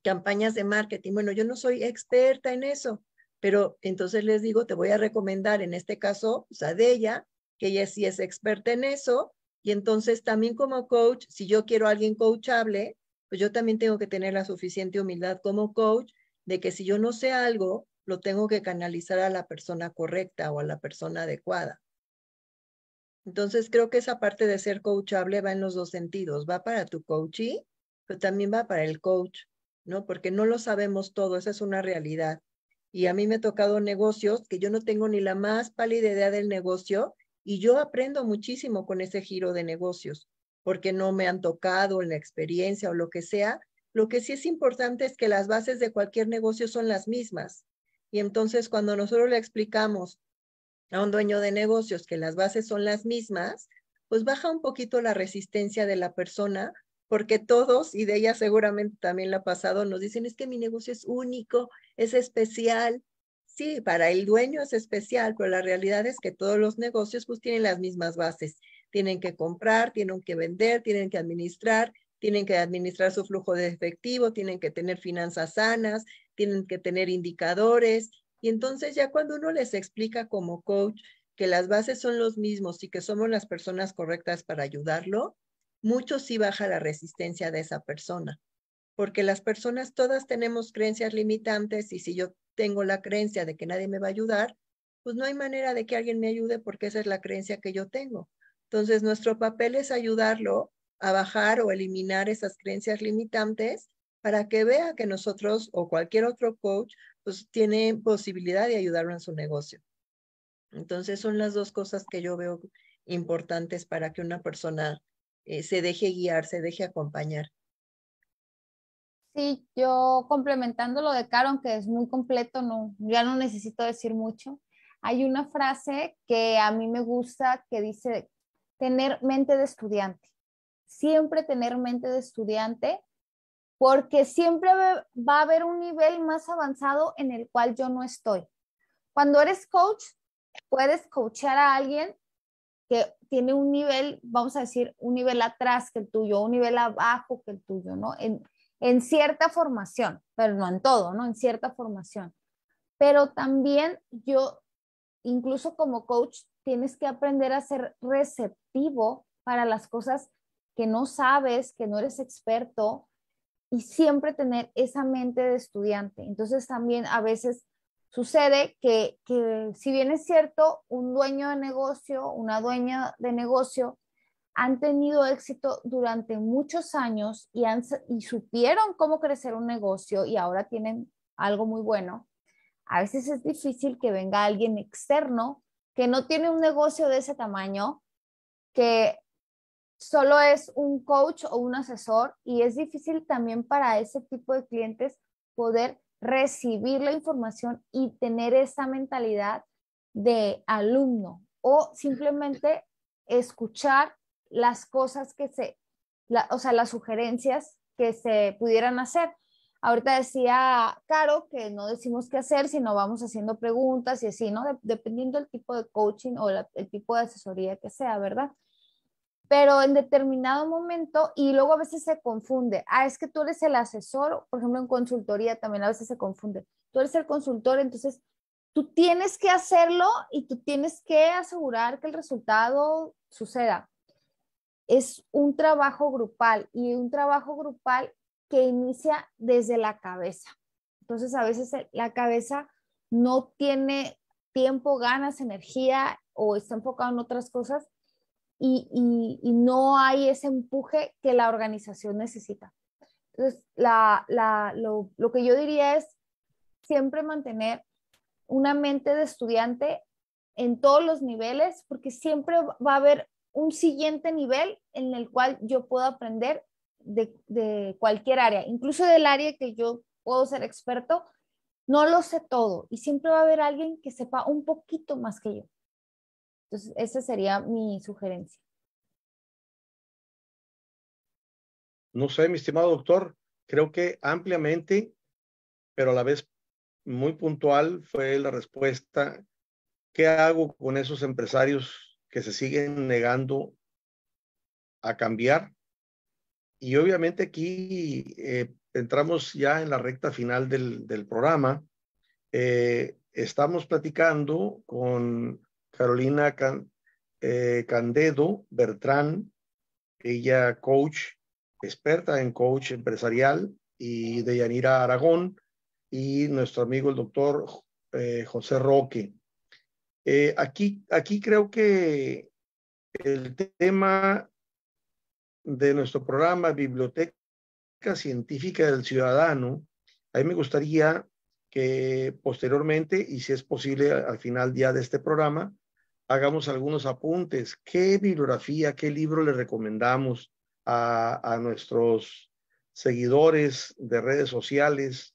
campañas de marketing, bueno, yo no soy experta en eso, pero entonces les digo, te voy a recomendar en este caso, o pues, sea, de ella, que ella sí es experta en eso, y entonces también como coach, si yo quiero a alguien coachable, pues yo también tengo que tener la suficiente humildad como coach de que si yo no sé algo, lo tengo que canalizar a la persona correcta o a la persona adecuada. Entonces creo que esa parte de ser coachable va en los dos sentidos, va para tu coachee, pero también va para el coach, ¿no? Porque no lo sabemos todo, esa es una realidad. Y a mí me ha tocado negocios que yo no tengo ni la más pálida idea del negocio y yo aprendo muchísimo con ese giro de negocios, porque no me han tocado en la experiencia o lo que sea. Lo que sí es importante es que las bases de cualquier negocio son las mismas. Y entonces cuando nosotros le explicamos a un dueño de negocios que las bases son las mismas, pues baja un poquito la resistencia de la persona, porque todos, y de ella seguramente también la ha pasado, nos dicen, es que mi negocio es único, es especial. Sí, para el dueño es especial, pero la realidad es que todos los negocios pues tienen las mismas bases. Tienen que comprar, tienen que vender, tienen que administrar, tienen que administrar su flujo de efectivo, tienen que tener finanzas sanas, tienen que tener indicadores. Y entonces ya cuando uno les explica como coach que las bases son los mismos y que somos las personas correctas para ayudarlo, mucho sí baja la resistencia de esa persona, porque las personas todas tenemos creencias limitantes y si yo tengo la creencia de que nadie me va a ayudar, pues no hay manera de que alguien me ayude porque esa es la creencia que yo tengo. Entonces, nuestro papel es ayudarlo a bajar o eliminar esas creencias limitantes para que vea que nosotros o cualquier otro coach pues tiene posibilidad de ayudarlo en su negocio. Entonces son las dos cosas que yo veo importantes para que una persona eh, se deje guiar, se deje acompañar. Sí, yo complementando lo de Caron, que es muy completo, no, ya no necesito decir mucho. Hay una frase que a mí me gusta que dice tener mente de estudiante siempre tener mente de estudiante porque siempre va a haber un nivel más avanzado en el cual yo no estoy. Cuando eres coach, puedes coachar a alguien que tiene un nivel, vamos a decir, un nivel atrás que el tuyo, un nivel abajo que el tuyo, ¿no? En, en cierta formación, pero no en todo, ¿no? En cierta formación. Pero también yo, incluso como coach, tienes que aprender a ser receptivo para las cosas que no sabes, que no eres experto y siempre tener esa mente de estudiante. Entonces también a veces sucede que, si bien es cierto, un dueño de negocio, una dueña de negocio, han tenido éxito durante muchos años y, han, y supieron cómo crecer un negocio y ahora tienen algo muy bueno. A veces es difícil que venga alguien externo que no tiene un negocio de ese tamaño, que solo es un coach o un asesor y es difícil también para ese tipo de clientes poder recibir la información y tener esa mentalidad de alumno o simplemente escuchar las cosas que se, o sea, las sugerencias que se pudieran hacer. Ahorita decía Caro que no decimos qué hacer, sino vamos haciendo preguntas y así, ¿no? dependiendo del tipo de coaching o el tipo de asesoría que sea, ¿verdad? pero en determinado momento y luego a veces se confunde. Ah, es que tú eres el asesor, por ejemplo, en consultoría también a veces se confunde. Tú eres el consultor, entonces tú tienes que hacerlo y tú tienes que asegurar que el resultado suceda. Es un trabajo grupal y un trabajo grupal que inicia desde la cabeza. Entonces, a veces eh, la cabeza no tiene tiempo, ganas, energía o está enfocada en otras cosas y, no hay ese empuje que la organización necesita. Entonces, lo, que yo diría es siempre mantener una mente de estudiante en todos los niveles, porque siempre va a haber un siguiente nivel en el cual yo puedo aprender de, de, cualquier área, incluso del área que yo puedo ser experto, no lo sé todo y siempre va a haber alguien que sepa un poquito más que yo. Entonces, esa sería mi sugerencia. No sé, mi estimado doctor, creo que ampliamente, pero a la vez muy puntual fue la respuesta. ¿Qué hago con esos empresarios que se siguen negando a cambiar? Y obviamente aquí eh, entramos ya en la recta final del, programa. Eh, estamos platicando con Carolina eh, Candedo Bertrán, ella coach, experta en coach empresarial, y de Aragón, y nuestro amigo el doctor eh, José Roque. Eh, aquí, aquí creo que el tema de nuestro programa Biblioteca Científica del Ciudadano, a mí me gustaría que posteriormente, y si es posible al final día de este programa, hagamos algunos apuntes. ¿Qué bibliografía, qué libro le recomendamos a, nuestros seguidores de redes sociales?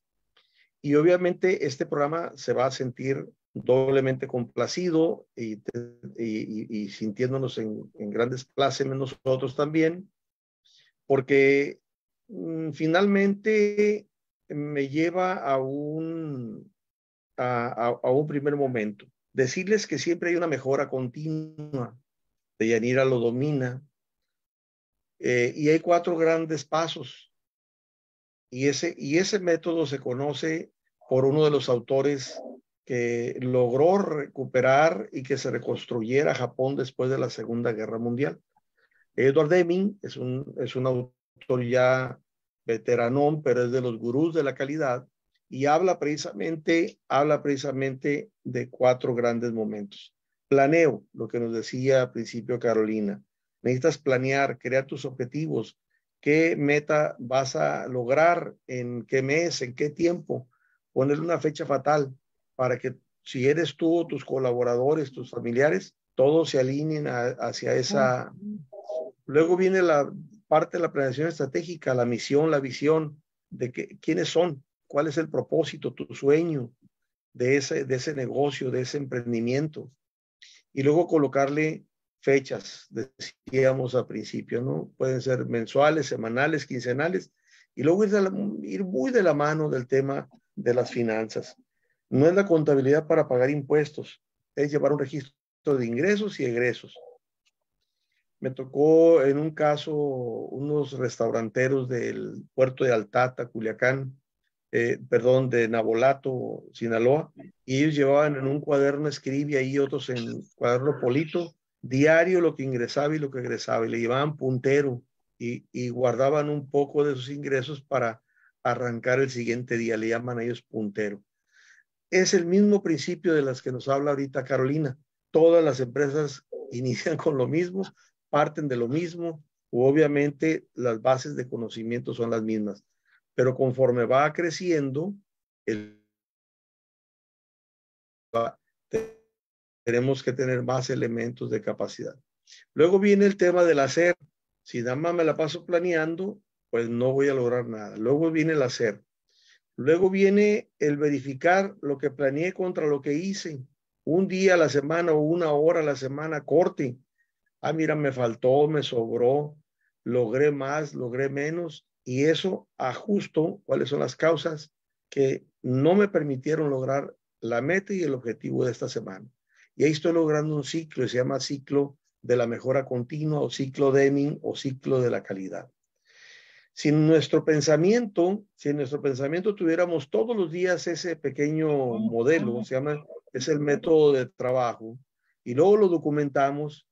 Y obviamente este programa se va a sentir doblemente complacido y, y, sintiéndonos en, en, grandes plácemes nosotros también, porque mm, finalmente me lleva a un, a un primer momento. Decirles que siempre hay una mejora continua. Deyanira lo domina. Eh, y hay cuatro grandes pasos. Y ese, y ese método se conoce por uno de los autores que logró recuperar y que se reconstruyera Japón después de la Segunda Guerra Mundial. Edward Deming es un, es un autor ya veteranón, pero es de los gurús de la calidad, y habla precisamente, habla precisamente de cuatro grandes momentos. Planeo, lo que nos decía al principio Carolina. Necesitas planear, crear tus objetivos, qué meta vas a lograr, en qué mes, en qué tiempo, poner una fecha fatal para que si eres tú, tus colaboradores, tus familiares, todos se alineen hacia esa. Luego viene la parte de la planeación estratégica, la misión, la visión de que, quiénes son, cuál es el propósito, tu sueño de ese, de ese negocio, de ese emprendimiento. Y luego colocarle fechas, decíamos al principio, ¿no? Pueden ser mensuales, semanales, quincenales, y luego ir, ir muy de la mano del tema de las finanzas. No es la contabilidad para pagar impuestos, es llevar un registro de ingresos y egresos. Me tocó en un caso unos restauranteros del puerto de Altata, Culiacán, eh, perdón, de Nabolato, Sinaloa, y ellos llevaban en un cuaderno escribía y otros en cuaderno polito, diario lo que ingresaba y lo que egresaba, y le llevaban puntero y, y, guardaban un poco de sus ingresos para arrancar el siguiente día, le llaman a ellos puntero. Es el mismo principio de las que nos habla ahorita Carolina. Todas las empresas inician con lo mismo, parten de lo mismo, obviamente las bases de conocimiento son las mismas pero conforme va creciendo, el, tenemos que tener más elementos de capacidad. Luego viene el tema del hacer. Si nada más me la paso planeando, pues no voy a lograr nada. Luego viene el hacer. Luego viene el verificar lo que planeé contra lo que hice. Un día a la semana o una hora a la semana, corte. Ah, mira, me faltó, me sobró, logré más, logré menos y eso ajusto cuáles son las causas que no me permitieron lograr la meta y el objetivo de esta semana. Y ahí estoy logrando un ciclo y se llama ciclo de la mejora continua o ciclo Deming o ciclo de la calidad. Si nuestro pensamiento, si en nuestro pensamiento tuviéramos todos los días ese pequeño modelo, se llama, es el método de trabajo, y luego lo documentamos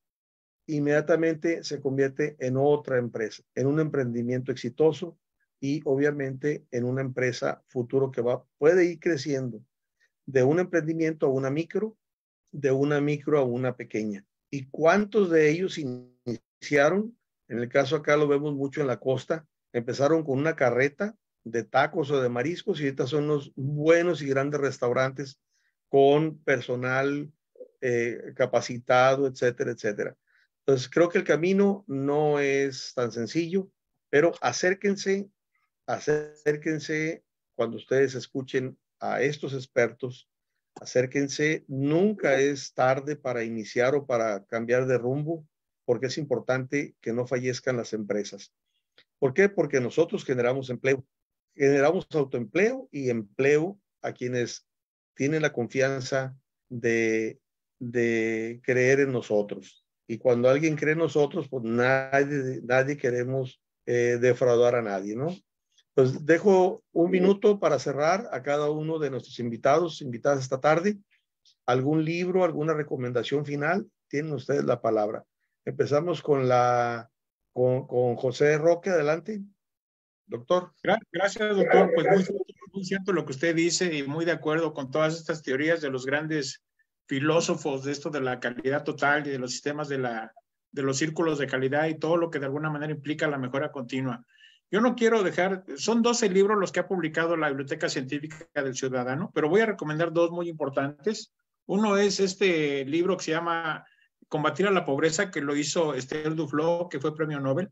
inmediatamente se convierte en otra empresa, en un emprendimiento exitoso y obviamente en una empresa futuro que va, puede ir creciendo de un emprendimiento a una micro, de una micro a una pequeña. ¿Y cuántos de ellos iniciaron? En el caso acá lo vemos mucho en la costa, empezaron con una carreta de tacos o de mariscos y estas son los buenos y grandes restaurantes con personal eh, capacitado, etcétera, etcétera. Entonces, creo que el camino no es tan sencillo, pero acérquense, acérquense cuando ustedes escuchen a estos expertos, acérquense, nunca es tarde para iniciar o para cambiar de rumbo, porque es importante que no fallezcan las empresas. ¿Por qué? Porque nosotros generamos empleo, generamos autoempleo y empleo a quienes tienen la confianza de, de creer en nosotros. Y cuando alguien cree en nosotros, pues nadie, nadie queremos eh, defraudar a nadie, ¿no? Pues dejo un minuto para cerrar a cada uno de nuestros invitados, invitadas esta tarde. ¿Algún libro, alguna recomendación final? Tienen ustedes la palabra. Empezamos con la con, José Roque, adelante. Doctor. Gracias, doctor. Pues muy cierto lo que usted dice y muy de acuerdo con todas estas teorías de los grandes filósofos de esto de la calidad total y de los sistemas de, la, de los círculos de calidad y todo lo que de alguna manera implica la mejora continua. Yo no quiero dejar, son 12 libros los que ha publicado la Biblioteca Científica del Ciudadano, pero voy a recomendar dos muy importantes. Uno es este libro que se llama Combatir a la pobreza, que lo hizo Esther Duflo, que fue premio Nobel,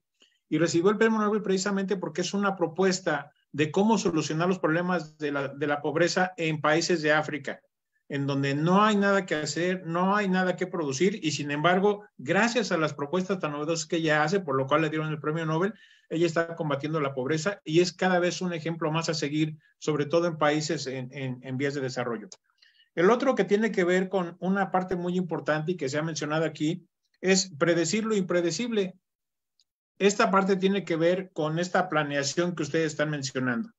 y recibió el premio Nobel precisamente porque es una propuesta de cómo solucionar los problemas de la, de la pobreza en países de África en donde no hay nada que hacer, no hay nada que producir y sin embargo, gracias a las propuestas tan novedosas que ella hace, por lo cual le dieron el premio Nobel, ella está combatiendo la pobreza y es cada vez un ejemplo más a seguir, sobre todo en países en, vías de desarrollo. El otro que tiene que ver con una parte muy importante y que se ha mencionado aquí es predecir lo impredecible. Esta parte tiene que ver con esta planeación que ustedes están mencionando.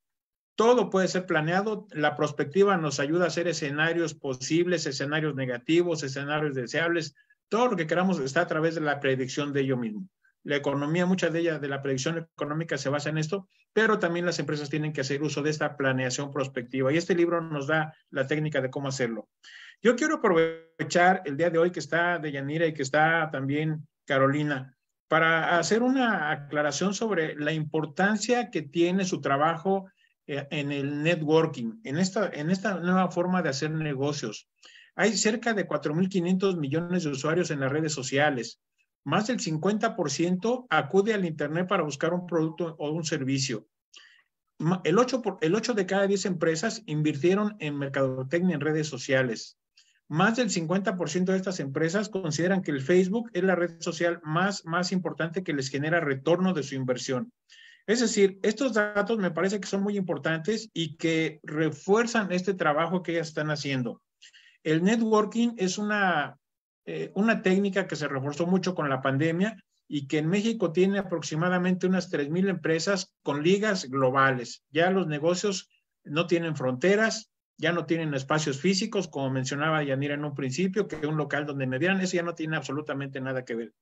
Todo puede ser planeado. La prospectiva nos ayuda a hacer escenarios posibles, escenarios negativos, escenarios deseables. Todo lo que queramos está a través de la predicción de ello mismo. La economía, muchas de ellas de la predicción económica se basa en esto, pero también las empresas tienen que hacer uso de esta planeación prospectiva. Y este libro nos da la técnica de cómo hacerlo. Yo quiero aprovechar el día de hoy que está Deyanira y que está también Carolina para hacer una aclaración sobre la importancia que tiene su trabajo eh, en el networking, en esta, nueva forma de hacer negocios. Hay cerca de 4.500 millones de usuarios en las redes sociales. Más del 50% acude al Internet para buscar un producto o un servicio. El 8, de cada 10 empresas invirtieron en mercadotecnia en redes sociales. Más del 50% de estas empresas consideran que el Facebook es la red social más importante que les genera retorno de su inversión. Es decir, estos datos me parece que son muy importantes y que refuerzan este trabajo que ya están haciendo. El networking es una, eh, una técnica que se reforzó mucho con la pandemia y que en México tiene aproximadamente unas 3.000 empresas con ligas globales. Ya los negocios no tienen fronteras, ya no tienen espacios físicos, como mencionaba Yanira en un principio, que un local donde me vieran, eso ya no tiene absolutamente nada que ver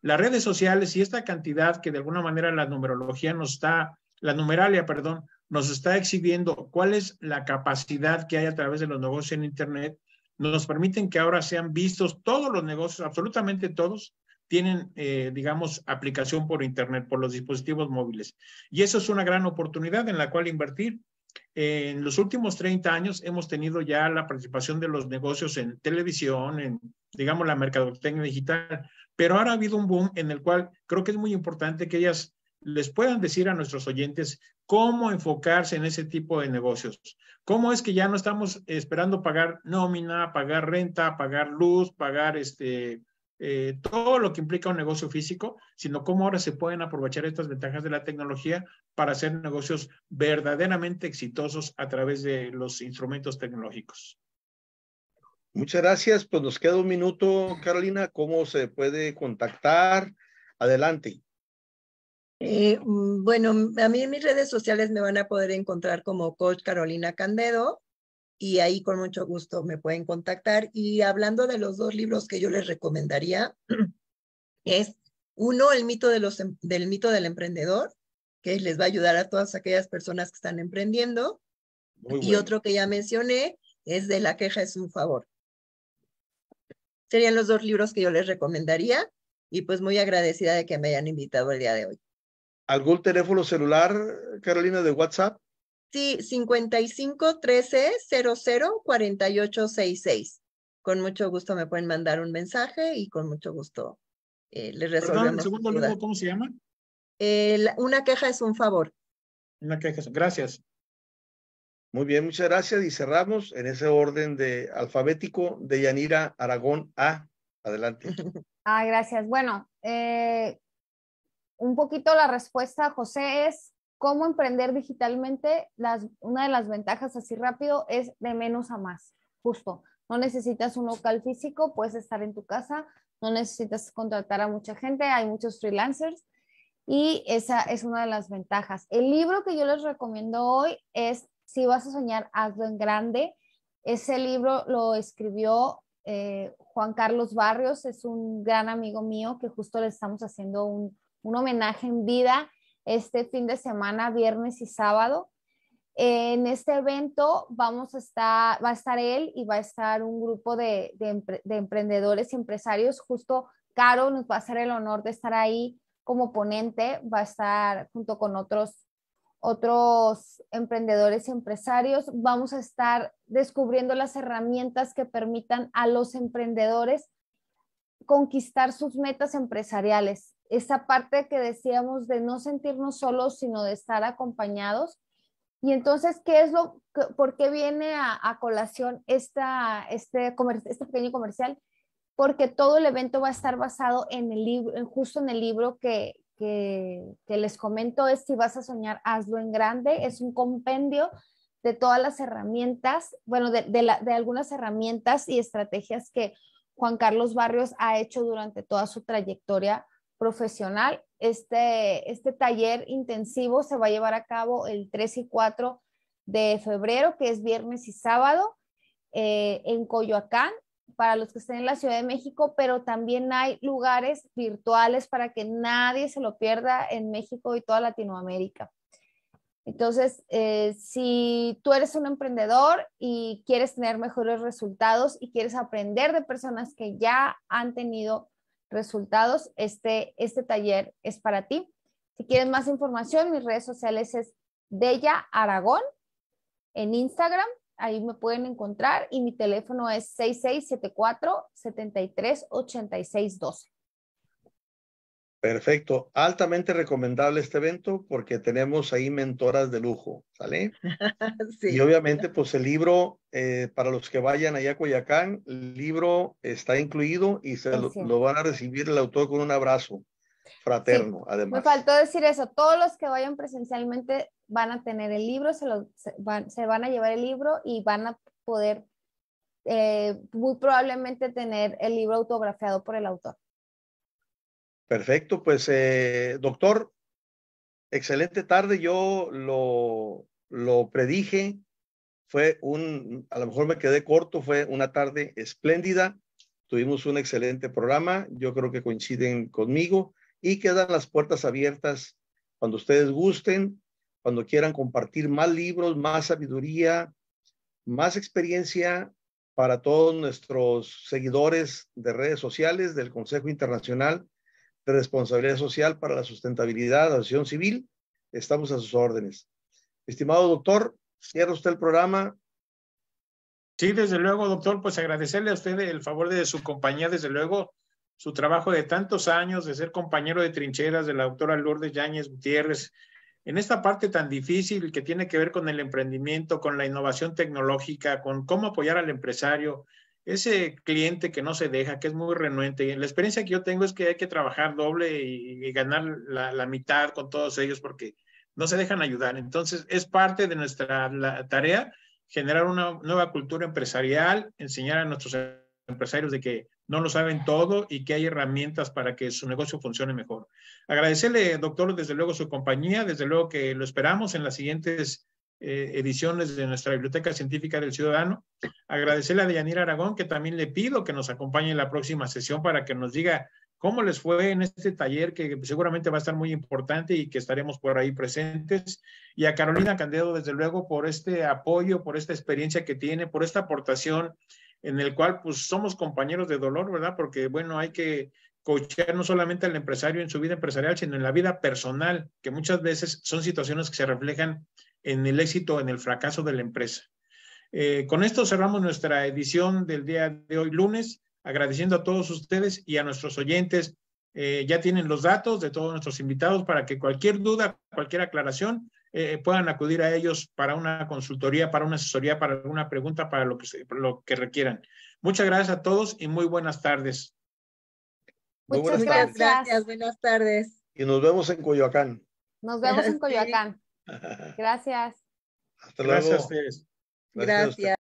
las redes sociales y esta cantidad que de alguna manera la numerología nos está, la numeralia, perdón, nos está exhibiendo cuál es la capacidad que hay a través de los negocios en Internet, nos permiten que ahora sean vistos todos los negocios, absolutamente todos, tienen, eh, digamos, aplicación por Internet, por los dispositivos móviles. Y eso es una gran oportunidad en la cual invertir. Eh, en los últimos 30 años hemos tenido ya la participación de los negocios en televisión, en, digamos, la mercadotecnia digital, pero ahora ha habido un boom en el cual creo que es muy importante que ellas les puedan decir a nuestros oyentes cómo enfocarse en ese tipo de negocios. ¿Cómo es que ya no estamos esperando pagar nómina, pagar renta, pagar luz, pagar este, eh, todo lo que implica un negocio físico, sino cómo ahora se pueden aprovechar estas ventajas de la tecnología para hacer negocios verdaderamente exitosos a través de los instrumentos tecnológicos. Muchas gracias. Pues nos queda un minuto, Carolina. ¿Cómo se puede contactar? Adelante. Eh, mm, bueno, a mí en mis redes sociales me van a poder encontrar como Coach Carolina Candedo y ahí con mucho gusto me pueden contactar. Y hablando de los dos libros que yo les recomendaría, es uno, el mito de los, em, del mito del emprendedor, que les va a ayudar a todas aquellas personas que están emprendiendo. y otro que ya mencioné es de la queja es un favor, Serían los dos libros que yo les recomendaría y pues muy agradecida de que me hayan invitado el día de hoy. ¿Algún teléfono celular, Carolina, de WhatsApp? Sí, 55 13 00 48 66. Con mucho gusto me pueden mandar un mensaje y con mucho gusto eh, les resolvemos. el segundo libro, ¿cómo se llama? una queja es un favor. Una queja, gracias. Muy bien, muchas gracias. Y cerramos en ese orden de alfabético de Yanira Aragón A. Adelante. Ah, gracias. Bueno, eh, un poquito la respuesta, José, es cómo emprender digitalmente. Las, una de las ventajas así rápido es de menos a más, justo. No necesitas un local físico, puedes estar en tu casa, no necesitas contratar a mucha gente, hay muchos freelancers y esa es una de las ventajas. El libro que yo les recomiendo hoy es si vas a soñar, hazlo en grande. Ese libro lo escribió eh, Juan Carlos Barrios, es un gran amigo mío que justo le estamos haciendo un, homenaje en vida este fin de semana, viernes y sábado. En este evento vamos a estar, va a estar él y va a estar un grupo de, de, emprendedores y empresarios. Justo Caro nos va a hacer el honor de estar ahí como ponente, va a estar junto con otros otros emprendedores y empresarios. Vamos a estar descubriendo las herramientas que permitan a los emprendedores conquistar sus metas empresariales. Esa parte que decíamos de no sentirnos solos, sino de estar acompañados. Y entonces, ¿qué es lo, por qué viene a, colación esta, este, este pequeño comercial? Porque todo el evento va a estar basado en el libro, justo en el libro que, que, les comento es si vas a soñar, hazlo en grande. Es un compendio de todas las herramientas, bueno, de, algunas herramientas y estrategias que Juan Carlos Barrios ha hecho durante toda su trayectoria profesional. Este, este taller intensivo se va a llevar a cabo el 3 y 4 de febrero, que es viernes y sábado, eh, en Coyoacán para los que estén en la Ciudad de México, pero también hay lugares virtuales para que nadie se lo pierda en México y toda Latinoamérica. Entonces, eh, si tú eres un emprendedor y quieres tener mejores resultados y quieres aprender de personas que ya han tenido resultados, este, este taller es para ti. Si quieres más información, mis redes sociales es bella Aragón en Instagram ahí me pueden encontrar y mi teléfono es 6674-738612. Perfecto, altamente recomendable este evento porque tenemos ahí mentoras de lujo, ¿sale? sí. Y obviamente, pues el libro, eh, para los que vayan allá a Coyacán, el libro está incluido y se lo, van a recibir el autor con un abrazo fraterno, además. Me faltó decir eso, todos los que vayan presencialmente van a tener el libro, se, lo, se, van, se van a llevar el libro y van a poder eh, muy probablemente tener el libro autografiado por el autor. Perfecto, pues eh, doctor, excelente tarde, yo lo, lo predije, fue un, a lo mejor me quedé corto, fue una tarde espléndida, tuvimos un excelente programa, yo creo que coinciden conmigo y quedan las puertas abiertas cuando ustedes gusten cuando quieran compartir más libros, más sabiduría, más experiencia para todos nuestros seguidores de redes sociales del Consejo Internacional de Responsabilidad Social para la Sustentabilidad de Asociación Civil. Estamos a sus órdenes. Estimado doctor, cierra usted el programa. Sí, desde luego, doctor, pues agradecerle a usted el favor de su compañía, desde luego, su trabajo de tantos años, de ser compañero de trincheras de la doctora Lourdes Yáñez Gutiérrez, en esta parte tan difícil que tiene que ver con el emprendimiento, con la innovación tecnológica, con cómo apoyar al empresario, ese cliente que no se deja, que es muy renuente. La experiencia que yo tengo es que hay que trabajar doble y, ganar la, mitad con todos ellos porque no se dejan ayudar. Entonces, es parte de nuestra tarea generar una nueva cultura empresarial, enseñar a nuestros empresarios de que no lo saben todo y que hay herramientas para que su negocio funcione mejor. Agradecerle, doctor, desde luego su compañía, desde luego que lo esperamos en las siguientes eh, ediciones de nuestra Biblioteca Científica del Ciudadano. Agradecerle a Deyanira Aragón, que también le pido que nos acompañe en la próxima sesión para que nos diga cómo les fue en este taller que seguramente va a estar muy importante y que estaremos por ahí presentes. Y a Carolina Candedo, desde luego, por este apoyo, por esta experiencia que tiene, por esta aportación en el cual pues somos compañeros de dolor, ¿verdad? Porque bueno, hay que coachear no solamente al empresario en su vida empresarial, sino en la vida personal, que muchas veces son situaciones que se reflejan en el éxito, en el fracaso de la empresa. Eh, con esto cerramos nuestra edición del día de hoy lunes, agradeciendo a todos ustedes y a nuestros oyentes. Eh, ya tienen los datos de todos nuestros invitados para que cualquier duda, cualquier aclaración, eh, puedan acudir a ellos para una consultoría, para una asesoría, para alguna pregunta, para lo que, lo que requieran. Muchas gracias a todos y muy buenas tardes. Muchas gracias. Buenas tardes. Y nos vemos en Coyoacán. Nos vemos en Coyoacán. Gracias. Hasta luego. Gracias ustedes. gracias.